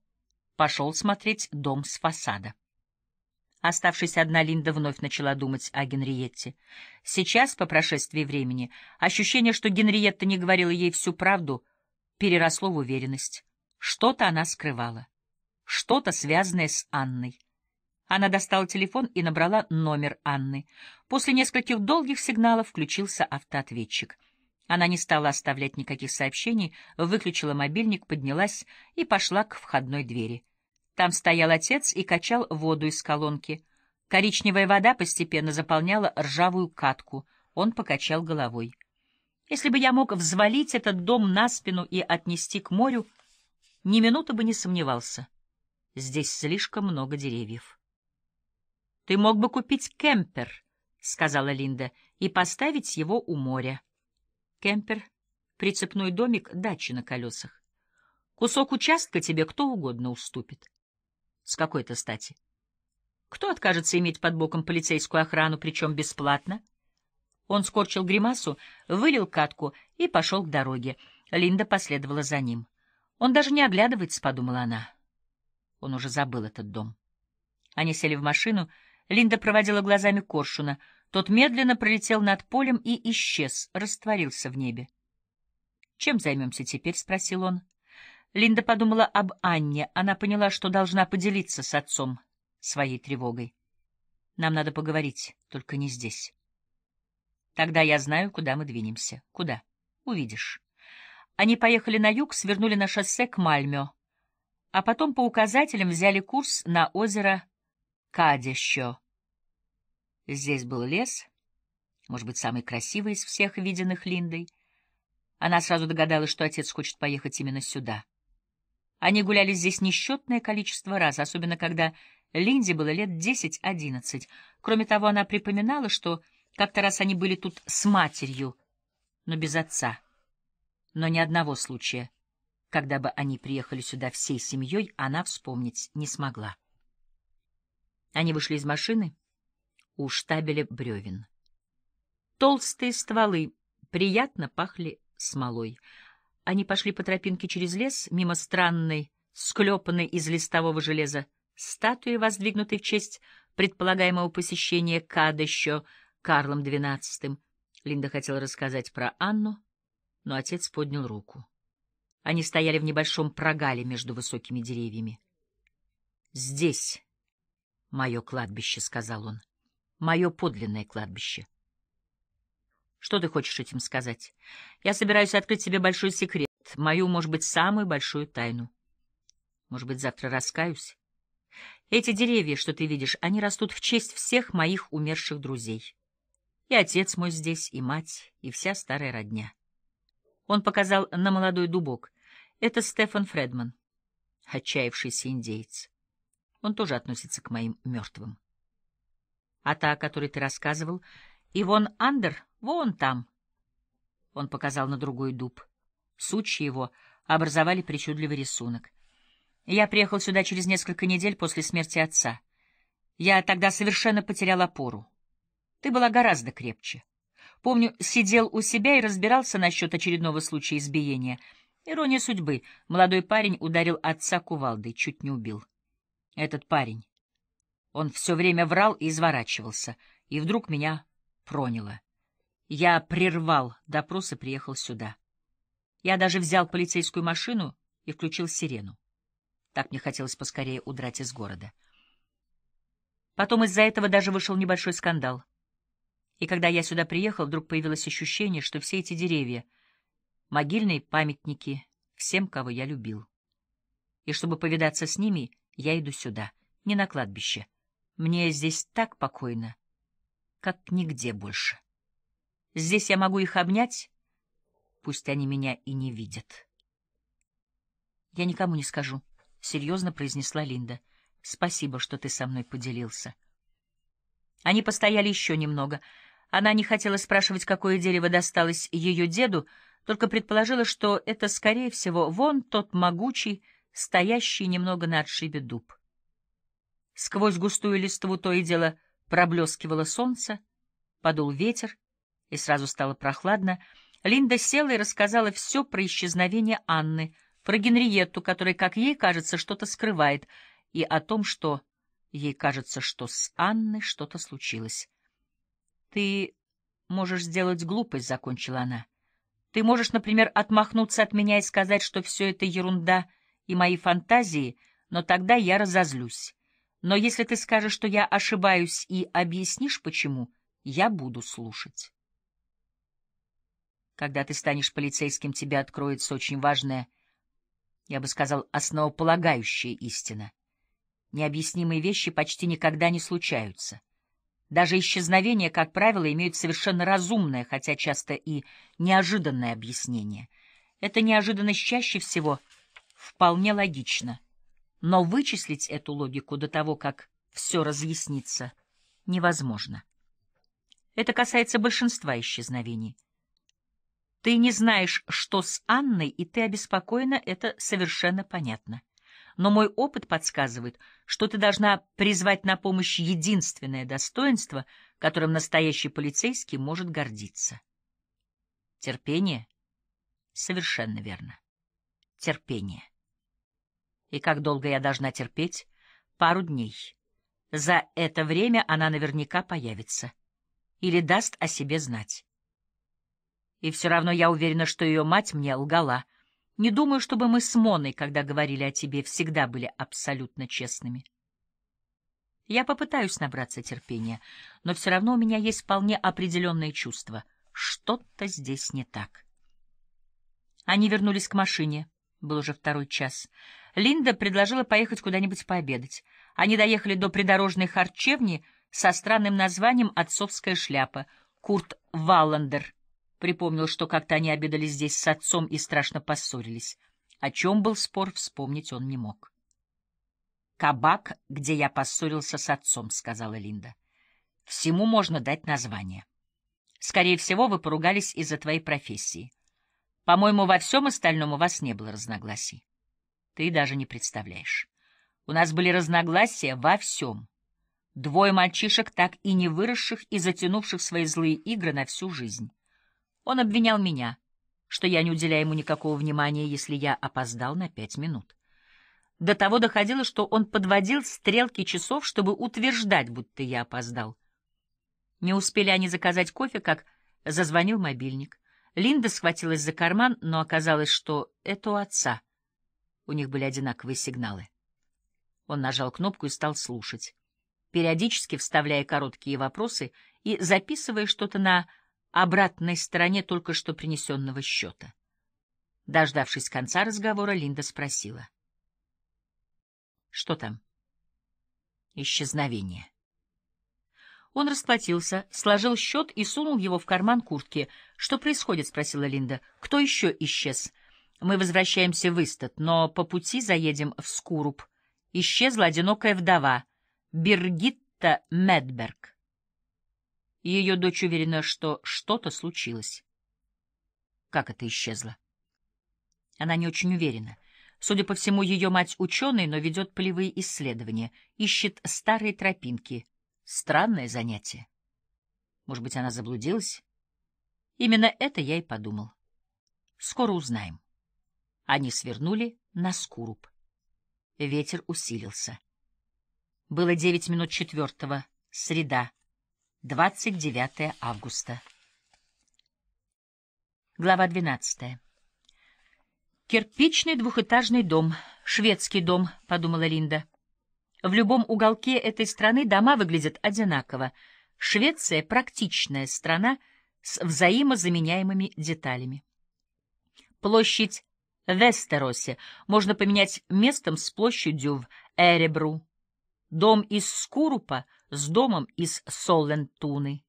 пошел смотреть дом с фасада. Оставшись одна, Линда вновь начала думать о Генриетте. Сейчас, по прошествии времени, ощущение, что Генриетта не говорила ей всю правду, переросло в уверенность. Что-то она скрывала что-то связанное с Анной. Она достала телефон и набрала номер Анны. После нескольких долгих сигналов включился автоответчик. Она не стала оставлять никаких сообщений, выключила мобильник, поднялась и пошла к входной двери. Там стоял отец и качал воду из колонки. Коричневая вода постепенно заполняла ржавую катку. Он покачал головой. «Если бы я мог взвалить этот дом на спину и отнести к морю, ни минуты бы не сомневался». Здесь слишком много деревьев. — Ты мог бы купить кемпер, — сказала Линда, — и поставить его у моря. Кемпер — прицепной домик, дачи на колесах. Кусок участка тебе кто угодно уступит. С какой-то стати. Кто откажется иметь под боком полицейскую охрану, причем бесплатно? Он скорчил гримасу, вылил катку и пошел к дороге. Линда последовала за ним. Он даже не оглядывается, подумала она. Он уже забыл этот дом. Они сели в машину. Линда проводила глазами коршуна. Тот медленно пролетел над полем и исчез, растворился в небе. «Чем займемся теперь?» — спросил он. Линда подумала об Анне. Она поняла, что должна поделиться с отцом своей тревогой. «Нам надо поговорить, только не здесь». «Тогда я знаю, куда мы двинемся. Куда? Увидишь». Они поехали на юг, свернули на шоссе к Мальмё а потом по указателям взяли курс на озеро Кадящо. Здесь был лес, может быть, самый красивый из всех виденных Линдой. Она сразу догадалась, что отец хочет поехать именно сюда. Они гуляли здесь несчетное количество раз, особенно когда Линде было лет десять-одиннадцать. Кроме того, она припоминала, что как-то раз они были тут с матерью, но без отца. Но ни одного случая когда бы они приехали сюда всей семьей, она вспомнить не смогла. Они вышли из машины у штабеля бревен. Толстые стволы приятно пахли смолой. Они пошли по тропинке через лес, мимо странной, склепанной из листового железа, статуи, воздвигнутой в честь предполагаемого посещения Када Карлом XII. Линда хотела рассказать про Анну, но отец поднял руку. Они стояли в небольшом прогале между высокими деревьями. «Здесь мое кладбище», — сказал он. «Мое подлинное кладбище». «Что ты хочешь этим сказать? Я собираюсь открыть тебе большой секрет, мою, может быть, самую большую тайну. Может быть, завтра раскаюсь? Эти деревья, что ты видишь, они растут в честь всех моих умерших друзей. И отец мой здесь, и мать, и вся старая родня». Он показал на молодой дубок. Это Стефан Фредман, отчаявшийся индейец. Он тоже относится к моим мертвым. А та, о которой ты рассказывал, Ивон Андер, вон там. Он показал на другой дуб. Сучи его образовали причудливый рисунок. Я приехал сюда через несколько недель после смерти отца. Я тогда совершенно потерял опору. Ты была гораздо крепче. Помню, сидел у себя и разбирался насчет очередного случая избиения — Ирония судьбы. Молодой парень ударил отца кувалдой, чуть не убил. Этот парень. Он все время врал и изворачивался, и вдруг меня проняло. Я прервал допрос и приехал сюда. Я даже взял полицейскую машину и включил сирену. Так мне хотелось поскорее удрать из города. Потом из-за этого даже вышел небольшой скандал. И когда я сюда приехал, вдруг появилось ощущение, что все эти деревья — могильные памятники всем, кого я любил. И чтобы повидаться с ними, я иду сюда, не на кладбище. Мне здесь так покойно, как нигде больше. Здесь я могу их обнять, пусть они меня и не видят. Я никому не скажу, — серьезно произнесла Линда. Спасибо, что ты со мной поделился. Они постояли еще немного. Она не хотела спрашивать, какое дерево досталось ее деду, — только предположила, что это, скорее всего, вон тот могучий, стоящий немного на отшибе дуб. Сквозь густую листву то и дело проблескивало солнце, подул ветер, и сразу стало прохладно. Линда села и рассказала все про исчезновение Анны, про Генриетту, которая, как ей кажется, что-то скрывает, и о том, что ей кажется, что с Анной что-то случилось. «Ты можешь сделать глупость», — закончила она. Ты можешь, например, отмахнуться от меня и сказать, что все это ерунда и мои фантазии, но тогда я разозлюсь. Но если ты скажешь, что я ошибаюсь, и объяснишь, почему, я буду слушать. Когда ты станешь полицейским, тебе откроется очень важная, я бы сказал, основополагающая истина. Необъяснимые вещи почти никогда не случаются. Даже исчезновения, как правило, имеют совершенно разумное, хотя часто и неожиданное объяснение. Эта неожиданность чаще всего вполне логична. Но вычислить эту логику до того, как все разъяснится, невозможно. Это касается большинства исчезновений. Ты не знаешь, что с Анной, и ты обеспокоена, это совершенно понятно но мой опыт подсказывает, что ты должна призвать на помощь единственное достоинство, которым настоящий полицейский может гордиться. Терпение? Совершенно верно. Терпение. И как долго я должна терпеть? Пару дней. За это время она наверняка появится. Или даст о себе знать. И все равно я уверена, что ее мать мне лгала — не думаю, чтобы мы с Моной, когда говорили о тебе, всегда были абсолютно честными. Я попытаюсь набраться терпения, но все равно у меня есть вполне определенные чувства. Что-то здесь не так. Они вернулись к машине. Был уже второй час. Линда предложила поехать куда-нибудь пообедать. Они доехали до придорожной харчевни со странным названием «Отцовская шляпа». Курт Валандер. Припомнил, что как-то они обедали здесь с отцом и страшно поссорились. О чем был спор, вспомнить он не мог. «Кабак, где я поссорился с отцом», — сказала Линда. «Всему можно дать название. Скорее всего, вы поругались из-за твоей профессии. По-моему, во всем остальном у вас не было разногласий. Ты даже не представляешь. У нас были разногласия во всем. Двое мальчишек, так и не выросших и затянувших свои злые игры на всю жизнь. Он обвинял меня, что я не уделяю ему никакого внимания, если я опоздал на пять минут. До того доходило, что он подводил стрелки часов, чтобы утверждать, будто я опоздал. Не успели они заказать кофе, как зазвонил мобильник. Линда схватилась за карман, но оказалось, что это у отца. У них были одинаковые сигналы. Он нажал кнопку и стал слушать, периодически вставляя короткие вопросы и записывая что-то на обратной стороне только что принесенного счета. Дождавшись конца разговора, Линда спросила. — Что там? — Исчезновение. Он расплатился, сложил счет и сунул его в карман куртки. — Что происходит? — спросила Линда. — Кто еще исчез? — Мы возвращаемся в Истат, но по пути заедем в Скуруб. Исчезла одинокая вдова — Биргитта Медберг и ее дочь уверена, что что-то случилось. Как это исчезло? Она не очень уверена. Судя по всему, ее мать ученый, но ведет полевые исследования, ищет старые тропинки. Странное занятие. Может быть, она заблудилась? Именно это я и подумал. Скоро узнаем. Они свернули на Скуруб. Ветер усилился. Было девять минут четвертого, среда. 29 августа. Глава 12. Кирпичный двухэтажный дом. Шведский дом, подумала Линда. В любом уголке этой страны дома выглядят одинаково. Швеция — практичная страна с взаимозаменяемыми деталями. Площадь Вестеросе можно поменять местом с площадью в Эребру дом из Скурупа с домом из Соллентуны.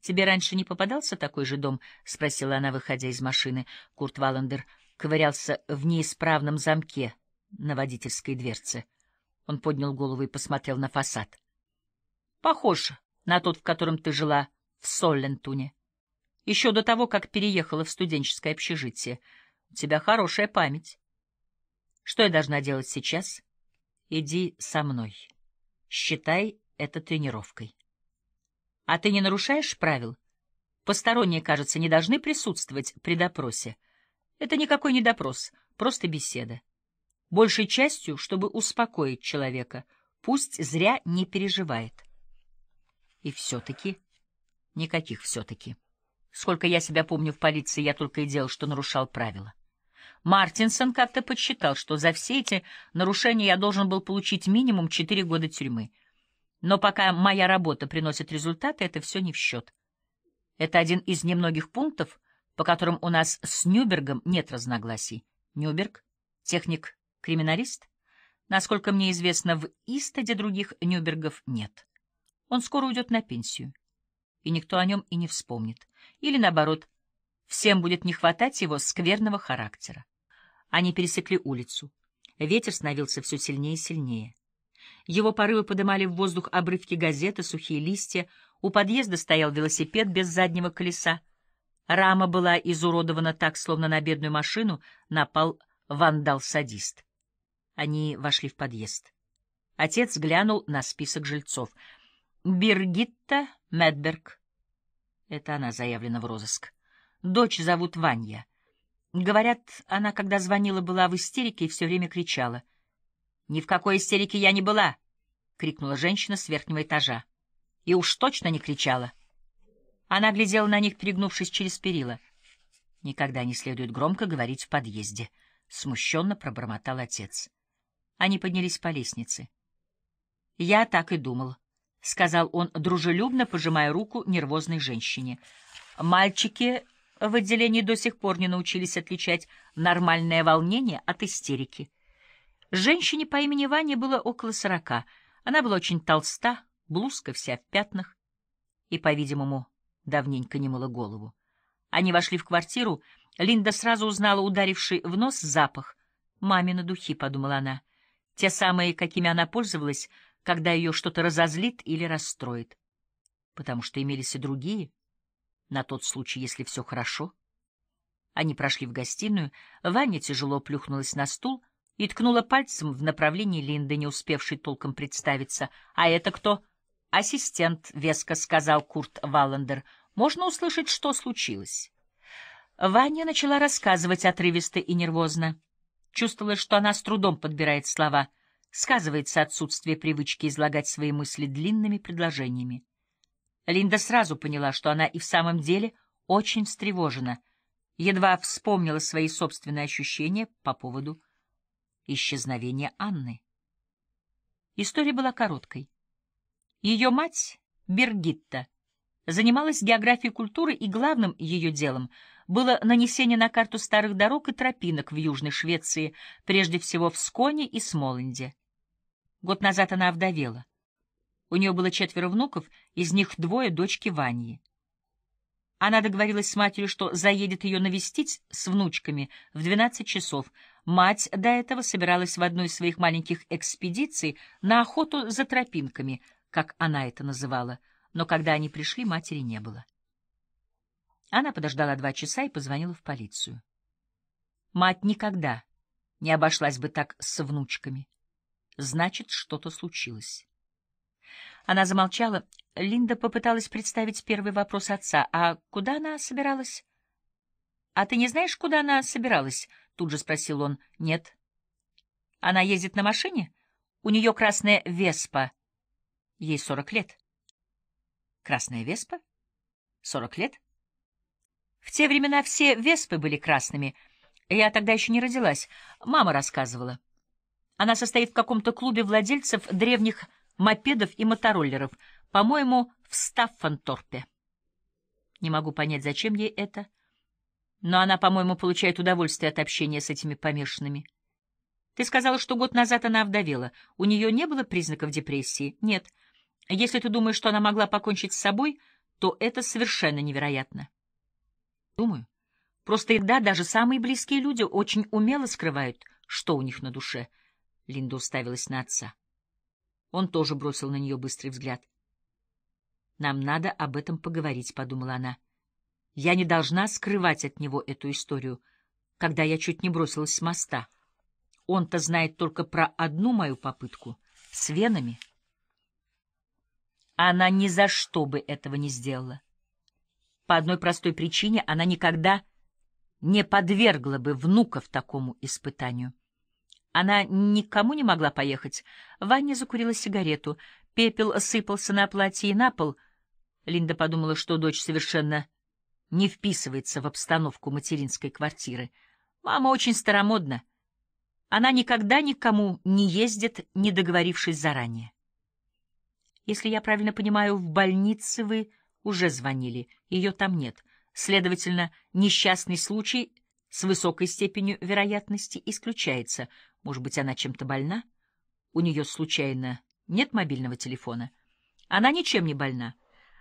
«Тебе раньше не попадался такой же дом?» — спросила она, выходя из машины. Курт Валандер ковырялся в неисправном замке на водительской дверце. Он поднял голову и посмотрел на фасад. «Похож на тот, в котором ты жила в Соллентуне. Еще до того, как переехала в студенческое общежитие. У тебя хорошая память. Что я должна делать сейчас?» Иди со мной. Считай это тренировкой. А ты не нарушаешь правил? Посторонние, кажется, не должны присутствовать при допросе. Это никакой не допрос, просто беседа. Большей частью, чтобы успокоить человека, пусть зря не переживает. И все-таки... Никаких все-таки. Сколько я себя помню в полиции, я только и делал, что нарушал правила. Мартинсон как-то подсчитал, что за все эти нарушения я должен был получить минимум 4 года тюрьмы. Но пока моя работа приносит результаты, это все не в счет. Это один из немногих пунктов, по которым у нас с Нюбергом нет разногласий. Нюберг? Техник-криминалист? Насколько мне известно, в Истаде других Нюбергов нет. Он скоро уйдет на пенсию, и никто о нем и не вспомнит. Или, наоборот, всем будет не хватать его скверного характера. Они пересекли улицу. Ветер становился все сильнее и сильнее. Его порывы подымали в воздух обрывки газеты, сухие листья. У подъезда стоял велосипед без заднего колеса. Рама была изуродована так, словно на бедную машину напал вандал-садист. Они вошли в подъезд. Отец глянул на список жильцов. «Биргитта Медберг». Это она заявлена в розыск. «Дочь зовут Ванья». Говорят, она, когда звонила, была в истерике и все время кричала. «Ни в какой истерике я не была!» — крикнула женщина с верхнего этажа. И уж точно не кричала. Она глядела на них, перегнувшись через перила. «Никогда не следует громко говорить в подъезде», — смущенно пробормотал отец. Они поднялись по лестнице. «Я так и думал», — сказал он, дружелюбно пожимая руку нервозной женщине. «Мальчики в отделении до сих пор не научились отличать нормальное волнение от истерики. Женщине по имени Ваня было около сорока. Она была очень толста, блузка вся в пятнах и, по-видимому, давненько не мыла голову. Они вошли в квартиру, Линда сразу узнала ударивший в нос запах. «Мамины духи», — подумала она, — «те самые, какими она пользовалась, когда ее что-то разозлит или расстроит». Потому что имелись и другие — на тот случай, если все хорошо. Они прошли в гостиную, Ваня тяжело плюхнулась на стул и ткнула пальцем в направлении Линды, не успевшей толком представиться. «А это кто?» «Ассистент», — веско сказал Курт Валлендер. «Можно услышать, что случилось?» Ваня начала рассказывать отрывисто и нервозно. Чувствовала, что она с трудом подбирает слова. Сказывается отсутствие привычки излагать свои мысли длинными предложениями. Линда сразу поняла, что она и в самом деле очень встревожена, едва вспомнила свои собственные ощущения по поводу исчезновения Анны. История была короткой. Ее мать, Бергитта, занималась географией культуры, и главным ее делом было нанесение на карту старых дорог и тропинок в Южной Швеции, прежде всего в Сконе и Смоленде. Год назад она овдовела. У нее было четверо внуков, из них двое дочки Ваньи. Она договорилась с матерью, что заедет ее навестить с внучками в 12 часов. Мать до этого собиралась в одной из своих маленьких экспедиций на охоту за тропинками, как она это называла, но когда они пришли, матери не было. Она подождала два часа и позвонила в полицию. Мать никогда не обошлась бы так с внучками. Значит, что-то случилось. Она замолчала. Линда попыталась представить первый вопрос отца. «А куда она собиралась?» «А ты не знаешь, куда она собиралась?» — тут же спросил он. «Нет». «Она ездит на машине? У нее красная веспа. Ей сорок лет». «Красная веспа? Сорок лет?» «В те времена все веспы были красными. Я тогда еще не родилась. Мама рассказывала. Она состоит в каком-то клубе владельцев древних мопедов и мотороллеров, по-моему, в Стаффанторпе. Не могу понять, зачем ей это, но она, по-моему, получает удовольствие от общения с этими помешанными. Ты сказала, что год назад она овдовела. У нее не было признаков депрессии? Нет. Если ты думаешь, что она могла покончить с собой, то это совершенно невероятно. Думаю. Просто да, даже самые близкие люди очень умело скрывают, что у них на душе. Линда уставилась на отца. Он тоже бросил на нее быстрый взгляд. «Нам надо об этом поговорить», — подумала она. «Я не должна скрывать от него эту историю, когда я чуть не бросилась с моста. Он-то знает только про одну мою попытку — с венами». Она ни за что бы этого не сделала. По одной простой причине она никогда не подвергла бы в такому испытанию. Она никому не могла поехать. Ваня закурила сигарету. Пепел сыпался на платье и на пол. Линда подумала, что дочь совершенно не вписывается в обстановку материнской квартиры. Мама очень старомодна. Она никогда никому не ездит, не договорившись заранее. Если я правильно понимаю, в больнице вы уже звонили, ее там нет. Следовательно, несчастный случай с высокой степенью вероятности исключается — может быть, она чем-то больна? У нее, случайно, нет мобильного телефона? Она ничем не больна.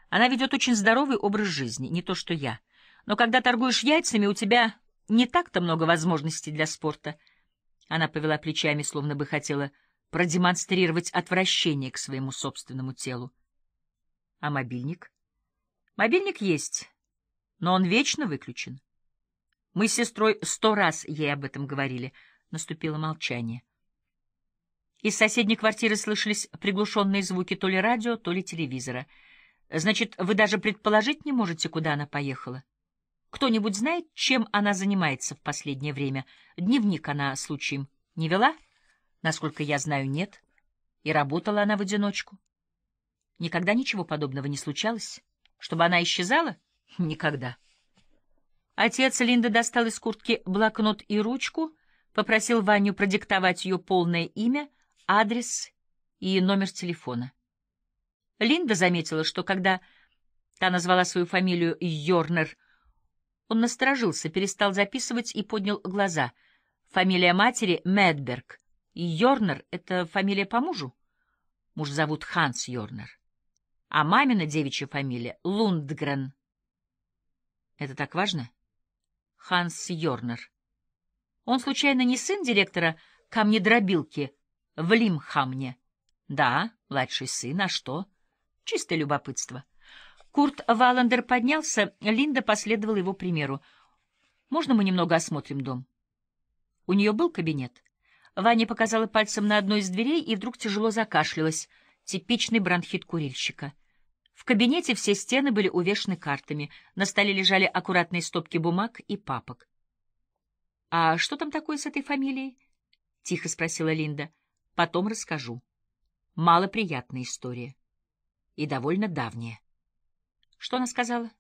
Она ведет очень здоровый образ жизни, не то что я. Но когда торгуешь яйцами, у тебя не так-то много возможностей для спорта. Она повела плечами, словно бы хотела продемонстрировать отвращение к своему собственному телу. А мобильник? Мобильник есть, но он вечно выключен. Мы с сестрой сто раз ей об этом говорили — Наступило молчание. Из соседней квартиры слышались приглушенные звуки то ли радио, то ли телевизора. «Значит, вы даже предположить не можете, куда она поехала? Кто-нибудь знает, чем она занимается в последнее время? Дневник она случаем не вела? Насколько я знаю, нет. И работала она в одиночку. Никогда ничего подобного не случалось? Чтобы она исчезала? Никогда». Отец Линда достал из куртки блокнот и ручку — попросил Ваню продиктовать ее полное имя, адрес и номер телефона. Линда заметила, что когда та назвала свою фамилию Йорнер, он насторожился, перестал записывать и поднял глаза. Фамилия матери — Медберг. Йорнер — это фамилия по мужу? Муж зовут Ханс Йорнер. А мамина девичья фамилия — Лундгрен. Это так важно? Ханс Йорнер. Он случайно не сын директора камнедробилки в Лимхамне? Да, младший сын, а что? Чистое любопытство. Курт Валандер поднялся, Линда последовала его примеру. «Можно мы немного осмотрим дом?» У нее был кабинет. Ваня показала пальцем на одной из дверей и вдруг тяжело закашлялась. Типичный бронхит курильщика. В кабинете все стены были увешаны картами. На столе лежали аккуратные стопки бумаг и папок. «А что там такое с этой фамилией?» — тихо спросила Линда. «Потом расскажу. Малоприятная история. И довольно давняя». «Что она сказала?»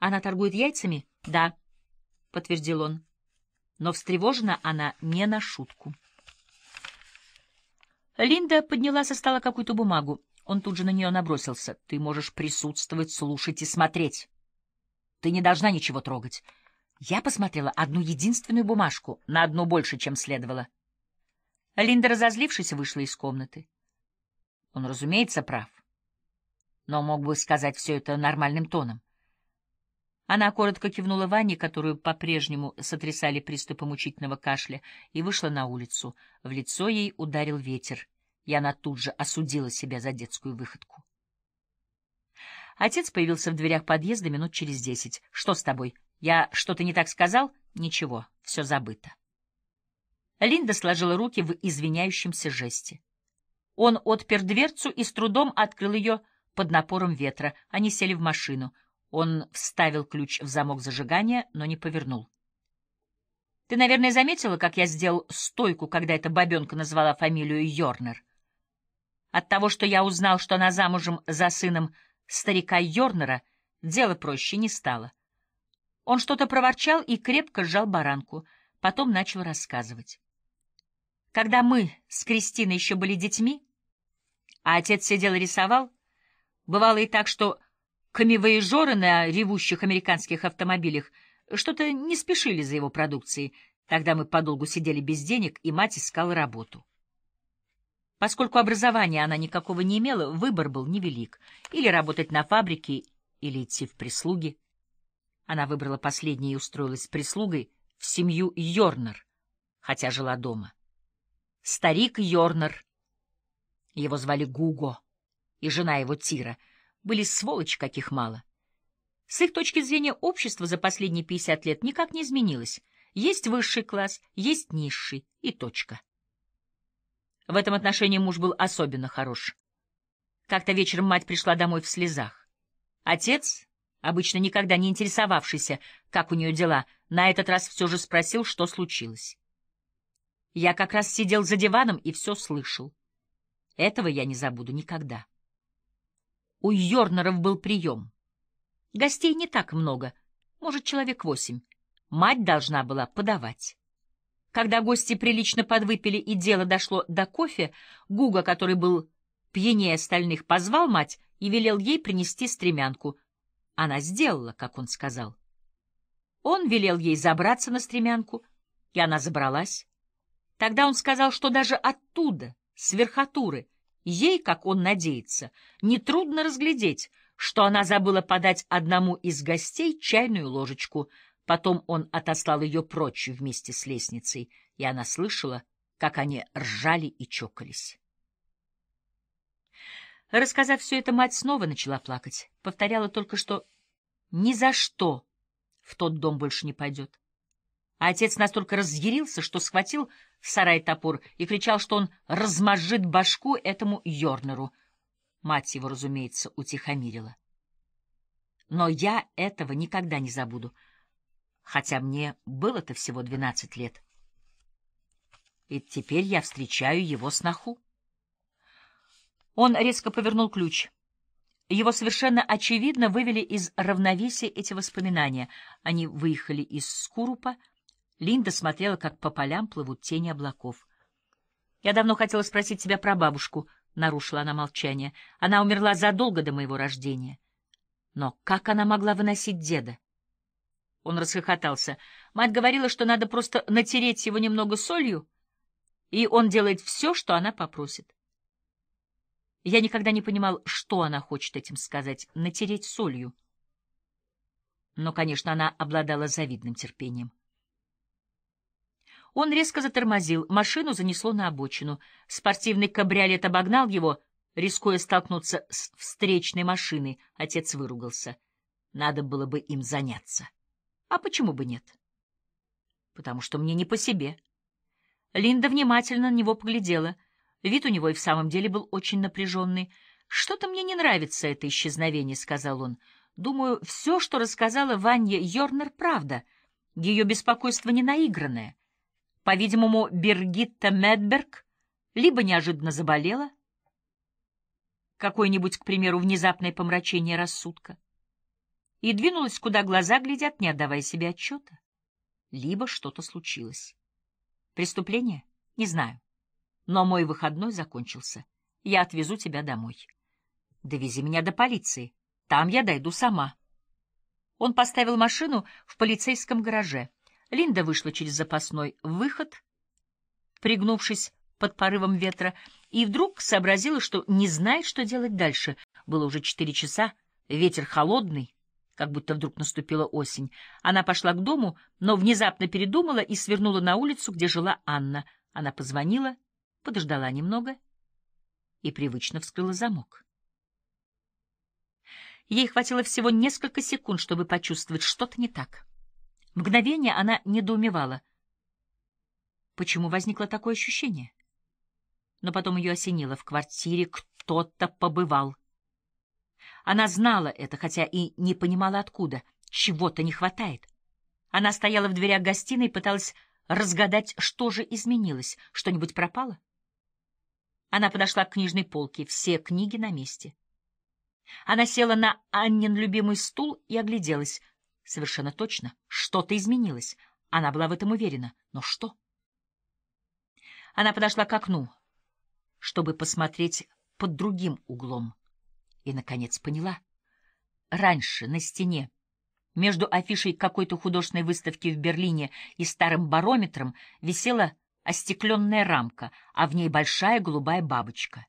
«Она торгует яйцами?» «Да», — подтвердил он. Но встревожена она не на шутку. Линда подняла со стола какую-то бумагу. Он тут же на нее набросился. «Ты можешь присутствовать, слушать и смотреть. Ты не должна ничего трогать. Я посмотрела одну единственную бумажку, на одну больше, чем следовало. Линда, разозлившись, вышла из комнаты. Он, разумеется, прав. Но мог бы сказать все это нормальным тоном. Она коротко кивнула Ване, которую по-прежнему сотрясали приступы мучительного кашля, и вышла на улицу. В лицо ей ударил ветер, и она тут же осудила себя за детскую выходку. Отец появился в дверях подъезда минут через десять. «Что с тобой?» Я что-то не так сказал? Ничего, все забыто. Линда сложила руки в извиняющемся жесте. Он отпер дверцу и с трудом открыл ее под напором ветра. Они сели в машину. Он вставил ключ в замок зажигания, но не повернул. Ты, наверное, заметила, как я сделал стойку, когда эта бабенка назвала фамилию Йорнер? От того, что я узнал, что она замужем за сыном старика Йорнера, дело проще не стало. Он что-то проворчал и крепко сжал баранку, потом начал рассказывать. Когда мы с Кристиной еще были детьми, а отец сидел и рисовал, бывало и так, что камевоежоры на ревущих американских автомобилях что-то не спешили за его продукцией, тогда мы подолгу сидели без денег, и мать искала работу. Поскольку образования она никакого не имела, выбор был невелик — или работать на фабрике, или идти в прислуги — она выбрала последнее и устроилась прислугой в семью Йорнер, хотя жила дома. Старик Йорнер, его звали Гуго, и жена его Тира, были сволочи каких мало. С их точки зрения общество за последние 50 лет никак не изменилось. Есть высший класс, есть низший, и точка. В этом отношении муж был особенно хорош. Как-то вечером мать пришла домой в слезах. Отец, обычно никогда не интересовавшийся, как у нее дела, на этот раз все же спросил, что случилось. Я как раз сидел за диваном и все слышал. Этого я не забуду никогда. У Йорнеров был прием. Гостей не так много, может, человек восемь. Мать должна была подавать. Когда гости прилично подвыпили и дело дошло до кофе, Гуга, который был пьянее остальных, позвал мать и велел ей принести стремянку — она сделала, как он сказал. Он велел ей забраться на стремянку, и она забралась. Тогда он сказал, что даже оттуда, с верхотуры, ей, как он надеется, нетрудно разглядеть, что она забыла подать одному из гостей чайную ложечку. Потом он отослал ее прочь вместе с лестницей, и она слышала, как они ржали и чокались. Рассказав все это, мать снова начала плакать. Повторяла только, что ни за что в тот дом больше не пойдет. А отец настолько разъярился, что схватил в сарай топор и кричал, что он размажит башку этому Йорнеру. Мать его, разумеется, утихомирила. Но я этого никогда не забуду, хотя мне было-то всего двенадцать лет. И теперь я встречаю его сноху. Он резко повернул ключ. Его совершенно очевидно вывели из равновесия эти воспоминания. Они выехали из Скурупа. Линда смотрела, как по полям плывут тени облаков. «Я давно хотела спросить тебя про бабушку», — нарушила она молчание. «Она умерла задолго до моего рождения». «Но как она могла выносить деда?» Он расхохотался. «Мать говорила, что надо просто натереть его немного солью, и он делает все, что она попросит». Я никогда не понимал, что она хочет этим сказать — натереть солью. Но, конечно, она обладала завидным терпением. Он резко затормозил, машину занесло на обочину. Спортивный кабриолет обогнал его, рискуя столкнуться с встречной машиной. Отец выругался. Надо было бы им заняться. А почему бы нет? Потому что мне не по себе. Линда внимательно на него поглядела — Вид у него и в самом деле был очень напряженный. «Что-то мне не нравится это исчезновение», — сказал он. «Думаю, все, что рассказала Ванья Йорнер, правда. Ее беспокойство не наигранное. По-видимому, Бергитта Медберг либо неожиданно заболела, какое-нибудь, к примеру, внезапное помрачение рассудка, и двинулась, куда глаза глядят, не отдавая себе отчета, либо что-то случилось. Преступление? Не знаю но мой выходной закончился. Я отвезу тебя домой. Довези меня до полиции. Там я дойду сама. Он поставил машину в полицейском гараже. Линда вышла через запасной выход, пригнувшись под порывом ветра, и вдруг сообразила, что не знает, что делать дальше. Было уже четыре часа, ветер холодный, как будто вдруг наступила осень. Она пошла к дому, но внезапно передумала и свернула на улицу, где жила Анна. Она позвонила подождала немного и привычно вскрыла замок. Ей хватило всего несколько секунд, чтобы почувствовать что-то не так. Мгновение она недоумевала. Почему возникло такое ощущение? Но потом ее осенило. В квартире кто-то побывал. Она знала это, хотя и не понимала откуда. Чего-то не хватает. Она стояла в дверях гостиной и пыталась разгадать, что же изменилось. Что-нибудь пропало? — она подошла к книжной полке, все книги на месте. Она села на Аннин любимый стул и огляделась. Совершенно точно, что-то изменилось. Она была в этом уверена. Но что? Она подошла к окну, чтобы посмотреть под другим углом. И, наконец, поняла. Раньше на стене между афишей какой-то художественной выставки в Берлине и старым барометром висела остекленная рамка, а в ней большая голубая бабочка.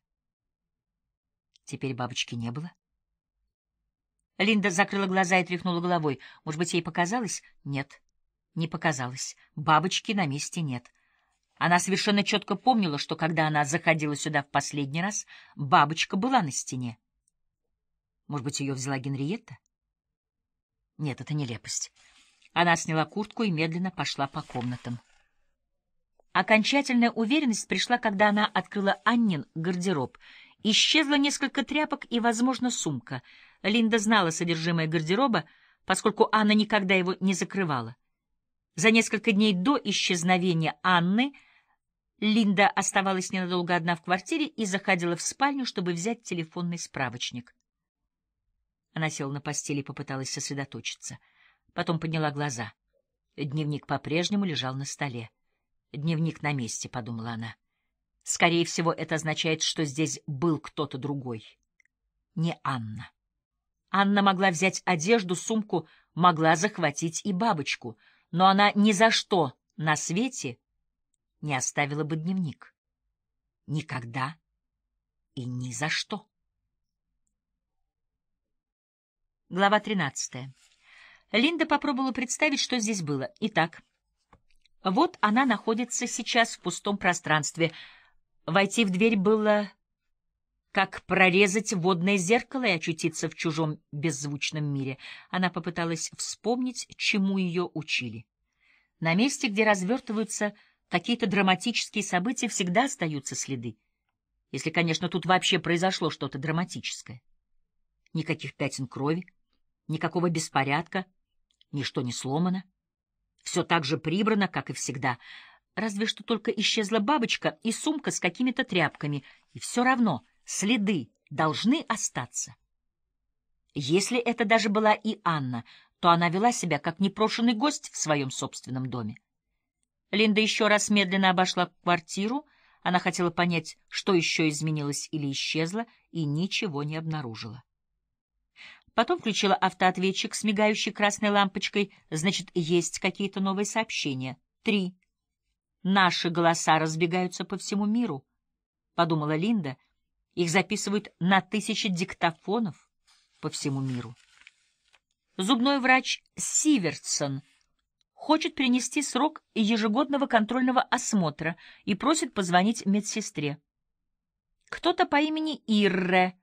Теперь бабочки не было. Линда закрыла глаза и тряхнула головой. Может быть, ей показалось? Нет, не показалось. Бабочки на месте нет. Она совершенно четко помнила, что когда она заходила сюда в последний раз, бабочка была на стене. Может быть, ее взяла Генриетта? Нет, это нелепость. Она сняла куртку и медленно пошла по комнатам. Окончательная уверенность пришла, когда она открыла Аннин гардероб. Исчезло несколько тряпок и, возможно, сумка. Линда знала содержимое гардероба, поскольку Анна никогда его не закрывала. За несколько дней до исчезновения Анны Линда оставалась ненадолго одна в квартире и заходила в спальню, чтобы взять телефонный справочник. Она села на постели и попыталась сосредоточиться. Потом подняла глаза. Дневник по-прежнему лежал на столе. «Дневник на месте», — подумала она. «Скорее всего, это означает, что здесь был кто-то другой. Не Анна». Анна могла взять одежду, сумку, могла захватить и бабочку, но она ни за что на свете не оставила бы дневник. Никогда и ни за что. Глава тринадцатая. Линда попробовала представить, что здесь было. Итак, вот она находится сейчас в пустом пространстве. Войти в дверь было как прорезать водное зеркало и очутиться в чужом беззвучном мире. Она попыталась вспомнить, чему ее учили. На месте, где развертываются какие-то драматические события, всегда остаются следы. Если, конечно, тут вообще произошло что-то драматическое. Никаких пятен крови, никакого беспорядка, ничто не сломано. Все так же прибрано, как и всегда. Разве что только исчезла бабочка и сумка с какими-то тряпками. И все равно следы должны остаться. Если это даже была и Анна, то она вела себя как непрошенный гость в своем собственном доме. Линда еще раз медленно обошла квартиру. Она хотела понять, что еще изменилось или исчезло, и ничего не обнаружила. Потом включила автоответчик с мигающей красной лампочкой. Значит, есть какие-то новые сообщения. Три. «Наши голоса разбегаются по всему миру», — подумала Линда. «Их записывают на тысячи диктофонов по всему миру». Зубной врач Сиверсон хочет принести срок ежегодного контрольного осмотра и просит позвонить медсестре. Кто-то по имени Ирре —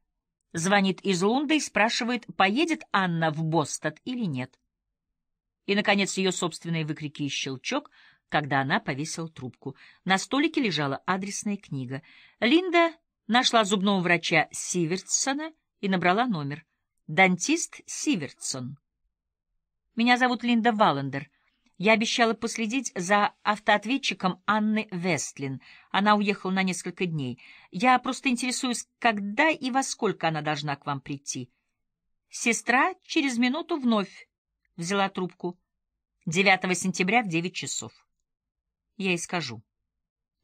Звонит из Лунда и спрашивает, поедет Анна в Бостад или нет. И, наконец, ее собственные выкрики и щелчок, когда она повесила трубку. На столике лежала адресная книга. Линда нашла зубного врача Сивертсона и набрала номер. «Дантист Сивертсон». «Меня зовут Линда Валлендер», я обещала последить за автоответчиком Анны Вестлин. Она уехала на несколько дней. Я просто интересуюсь, когда и во сколько она должна к вам прийти. Сестра через минуту вновь взяла трубку. 9 сентября в 9 часов. Я ей скажу.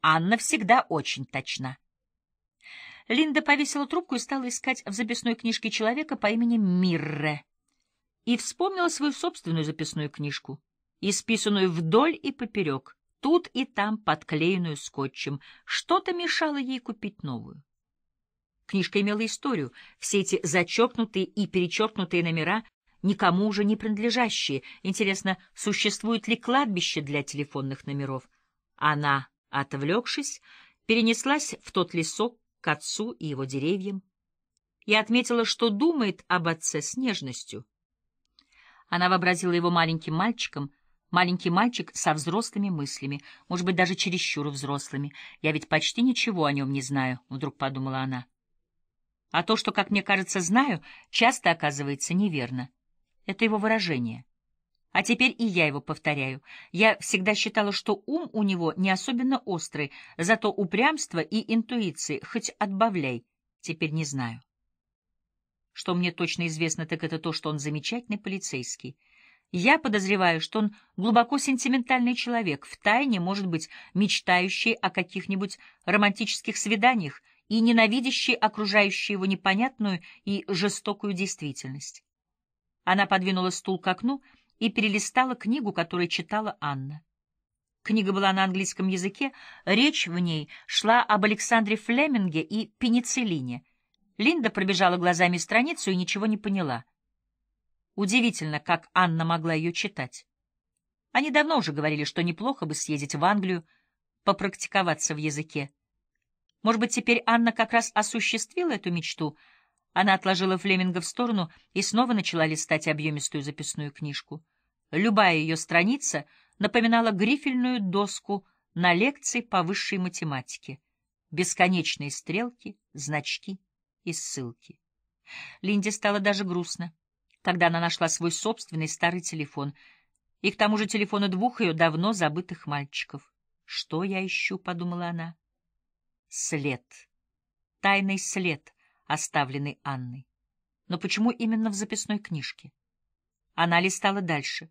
Анна всегда очень точна. Линда повесила трубку и стала искать в записной книжке человека по имени Мирре. И вспомнила свою собственную записную книжку исписанную вдоль и поперек, тут и там подклеенную скотчем. Что-то мешало ей купить новую. Книжка имела историю. Все эти зачеркнутые и перечеркнутые номера, никому уже не принадлежащие. Интересно, существует ли кладбище для телефонных номеров? Она, отвлекшись, перенеслась в тот лесок к отцу и его деревьям и отметила, что думает об отце с нежностью. Она вообразила его маленьким мальчиком — Маленький мальчик со взрослыми мыслями, может быть, даже чересчур взрослыми. Я ведь почти ничего о нем не знаю, — вдруг подумала она. А то, что, как мне кажется, знаю, часто оказывается неверно. Это его выражение. А теперь и я его повторяю. Я всегда считала, что ум у него не особенно острый, зато упрямство и интуиции хоть отбавляй, теперь не знаю. Что мне точно известно, так это то, что он замечательный полицейский — я подозреваю, что он глубоко сентиментальный человек, втайне, может быть, мечтающий о каких-нибудь романтических свиданиях и ненавидящий окружающую его непонятную и жестокую действительность. Она подвинула стул к окну и перелистала книгу, которую читала Анна. Книга была на английском языке, речь в ней шла об Александре Флеминге и пенициллине. Линда пробежала глазами страницу и ничего не поняла — Удивительно, как Анна могла ее читать. Они давно уже говорили, что неплохо бы съездить в Англию, попрактиковаться в языке. Может быть, теперь Анна как раз осуществила эту мечту? Она отложила Флеминга в сторону и снова начала листать объемистую записную книжку. Любая ее страница напоминала грифельную доску на лекции по высшей математике. Бесконечные стрелки, значки и ссылки. Линде стало даже грустно. Тогда она нашла свой собственный старый телефон и к тому же телефоны двух ее давно забытых мальчиков. «Что я ищу?» — подумала она. «След. Тайный след, оставленный Анной. Но почему именно в записной книжке?» Она листала дальше.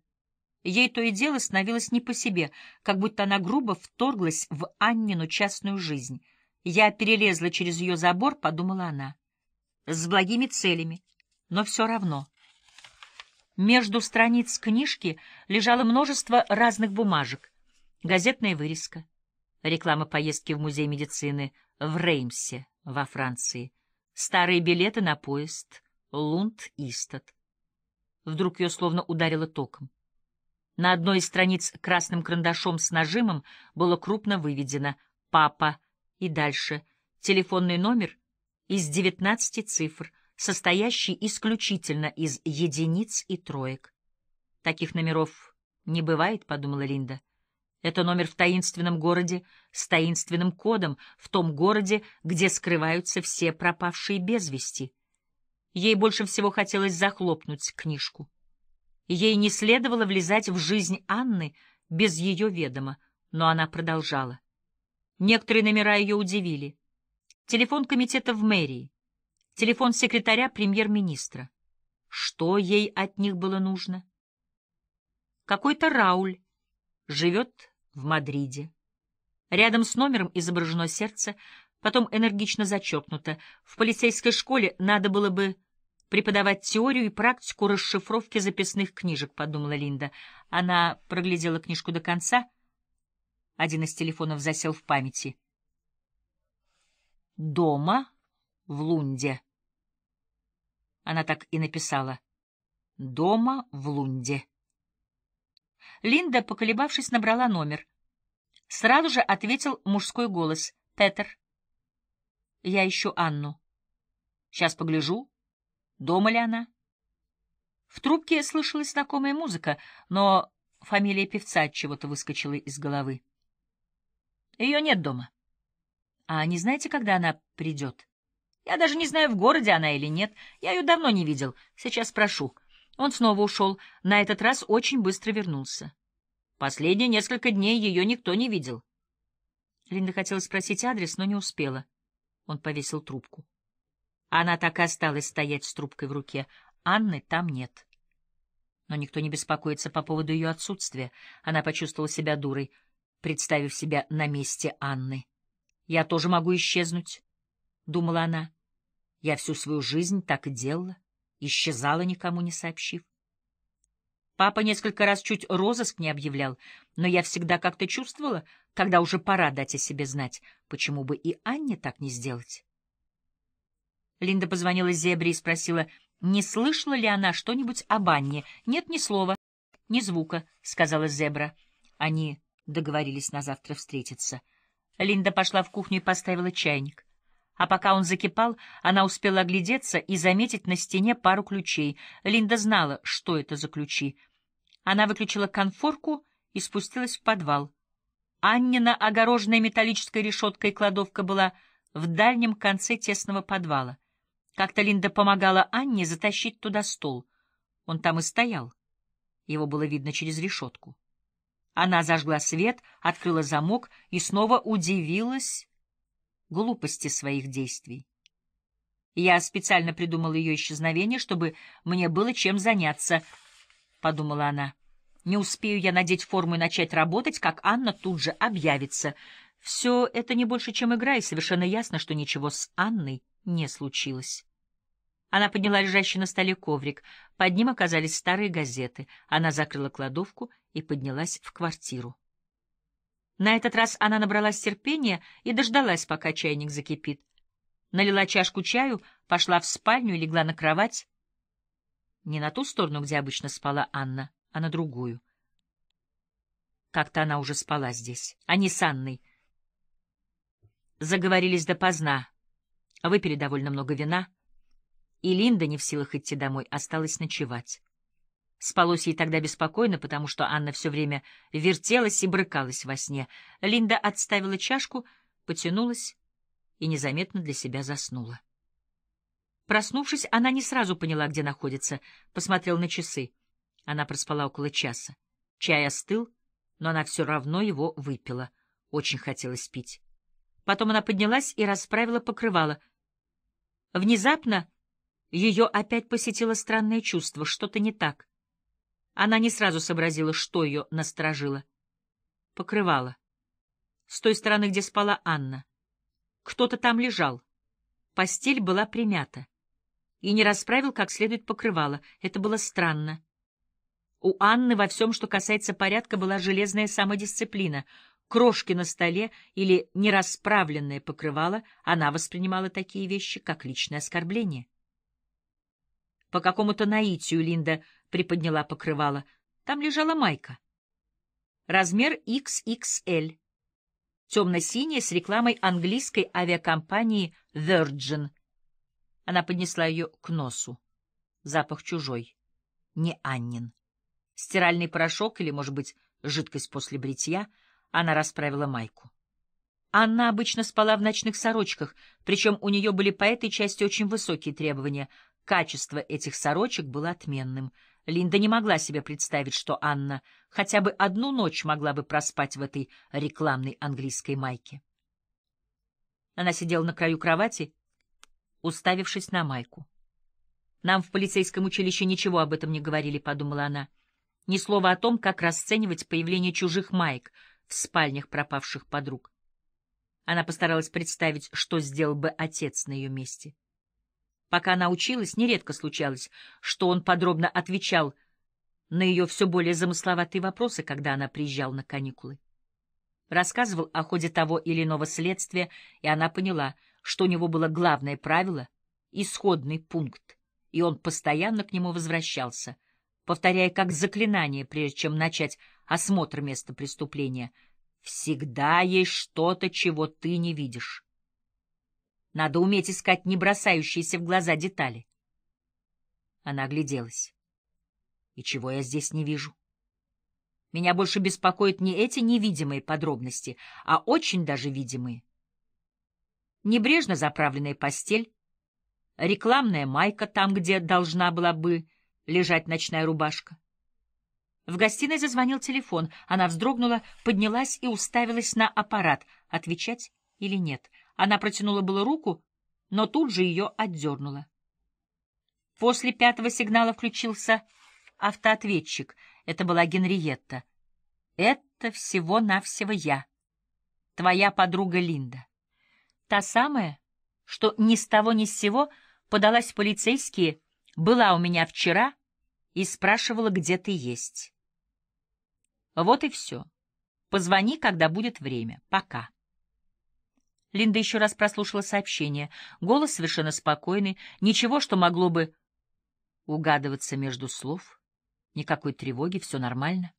Ей то и дело становилось не по себе, как будто она грубо вторглась в Аннину частную жизнь. «Я перелезла через ее забор», — подумала она. «С благими целями, но все равно». Между страниц книжки лежало множество разных бумажек. Газетная вырезка, реклама поездки в Музей медицины в Реймсе во Франции, старые билеты на поезд Лунд-Истад. Вдруг ее словно ударило током. На одной из страниц красным карандашом с нажимом было крупно выведено «Папа» и дальше телефонный номер из девятнадцати цифр — состоящий исключительно из единиц и троек. Таких номеров не бывает, подумала Линда. Это номер в таинственном городе с таинственным кодом, в том городе, где скрываются все пропавшие без вести. Ей больше всего хотелось захлопнуть книжку. Ей не следовало влезать в жизнь Анны без ее ведома, но она продолжала. Некоторые номера ее удивили. Телефон комитета в мэрии, Телефон секретаря премьер-министра. Что ей от них было нужно? Какой-то Рауль живет в Мадриде. Рядом с номером изображено сердце, потом энергично зачеркнуто. В полицейской школе надо было бы преподавать теорию и практику расшифровки записных книжек, подумала Линда. Она проглядела книжку до конца. Один из телефонов засел в памяти. Дома в Лунде. Она так и написала. «Дома в Лунде». Линда, поколебавшись, набрала номер. Сразу же ответил мужской голос. «Петер». «Я ищу Анну». «Сейчас погляжу. Дома ли она?» В трубке слышалась знакомая музыка, но фамилия певца от чего-то выскочила из головы. «Ее нет дома». «А не знаете, когда она придет?» Я даже не знаю, в городе она или нет. Я ее давно не видел. Сейчас спрошу. Он снова ушел. На этот раз очень быстро вернулся. Последние несколько дней ее никто не видел. Линда хотела спросить адрес, но не успела. Он повесил трубку. Она так и осталась стоять с трубкой в руке. Анны там нет. Но никто не беспокоится по поводу ее отсутствия. Она почувствовала себя дурой, представив себя на месте Анны. «Я тоже могу исчезнуть». — думала она. Я всю свою жизнь так и делала, исчезала, никому не сообщив. Папа несколько раз чуть розыск не объявлял, но я всегда как-то чувствовала, когда уже пора дать о себе знать, почему бы и Анне так не сделать. Линда позвонила Зебре и спросила, не слышала ли она что-нибудь об Анне. «Нет ни слова, ни звука», — сказала Зебра. Они договорились на завтра встретиться. Линда пошла в кухню и поставила чайник. А пока он закипал, она успела оглядеться и заметить на стене пару ключей. Линда знала, что это за ключи. Она выключила конфорку и спустилась в подвал. Аннина, огороженная металлической решеткой кладовка, была в дальнем конце тесного подвала. Как-то Линда помогала Анне затащить туда стол. Он там и стоял. Его было видно через решетку. Она зажгла свет, открыла замок и снова удивилась, глупости своих действий. Я специально придумала ее исчезновение, чтобы мне было чем заняться, — подумала она. Не успею я надеть форму и начать работать, как Анна тут же объявится. Все это не больше, чем игра, и совершенно ясно, что ничего с Анной не случилось. Она подняла лежащий на столе коврик. Под ним оказались старые газеты. Она закрыла кладовку и поднялась в квартиру. На этот раз она набралась терпения и дождалась, пока чайник закипит. Налила чашку чаю, пошла в спальню и легла на кровать. Не на ту сторону, где обычно спала Анна, а на другую. Как-то она уже спала здесь, а не с Анной. Заговорились допоздна. Выпили довольно много вина. И Линда, не в силах идти домой, осталась ночевать. Спалось ей тогда беспокойно, потому что Анна все время вертелась и брыкалась во сне. Линда отставила чашку, потянулась и незаметно для себя заснула. Проснувшись, она не сразу поняла, где находится, посмотрела на часы. Она проспала около часа. Чай остыл, но она все равно его выпила. Очень хотелось пить. Потом она поднялась и расправила покрывало. Внезапно ее опять посетило странное чувство, что-то не так. Она не сразу сообразила, что ее насторожило. Покрывало. С той стороны, где спала Анна. Кто-то там лежал. Постель была примята. И не расправил как следует покрывало. Это было странно. У Анны во всем, что касается порядка, была железная самодисциплина. Крошки на столе или нерасправленное покрывало она воспринимала такие вещи, как личное оскорбление. По какому-то наитию Линда приподняла покрывало. Там лежала майка. Размер XXL. Темно-синяя, с рекламой английской авиакомпании Virgin. Она поднесла ее к носу. Запах чужой, не Аннин. Стиральный порошок или, может быть, жидкость после бритья, она расправила майку. Анна обычно спала в ночных сорочках, причем у нее были по этой части очень высокие требования. Качество этих сорочек было отменным — Линда не могла себе представить, что Анна хотя бы одну ночь могла бы проспать в этой рекламной английской майке. Она сидела на краю кровати, уставившись на майку. «Нам в полицейском училище ничего об этом не говорили», — подумала она. «Ни слова о том, как расценивать появление чужих майк в спальнях пропавших подруг». Она постаралась представить, что сделал бы отец на ее месте. Пока она училась, нередко случалось, что он подробно отвечал на ее все более замысловатые вопросы, когда она приезжала на каникулы. Рассказывал о ходе того или иного следствия, и она поняла, что у него было главное правило — исходный пункт, и он постоянно к нему возвращался, повторяя как заклинание, прежде чем начать осмотр места преступления. «Всегда есть что-то, чего ты не видишь». Надо уметь искать не бросающиеся в глаза детали. Она огляделась. И чего я здесь не вижу? Меня больше беспокоят не эти невидимые подробности, а очень даже видимые. Небрежно заправленная постель, рекламная майка там, где должна была бы лежать ночная рубашка. В гостиной зазвонил телефон. Она вздрогнула, поднялась и уставилась на аппарат, отвечать или нет — она протянула было руку, но тут же ее отдернула. После пятого сигнала включился автоответчик. Это была Генриетта. «Это всего-навсего я. Твоя подруга Линда. Та самая, что ни с того ни с сего подалась в полицейские, была у меня вчера и спрашивала, где ты есть». Вот и все. Позвони, когда будет время. Пока. Линда еще раз прослушала сообщение. Голос совершенно спокойный, ничего, что могло бы угадываться между слов. Никакой тревоги, все нормально.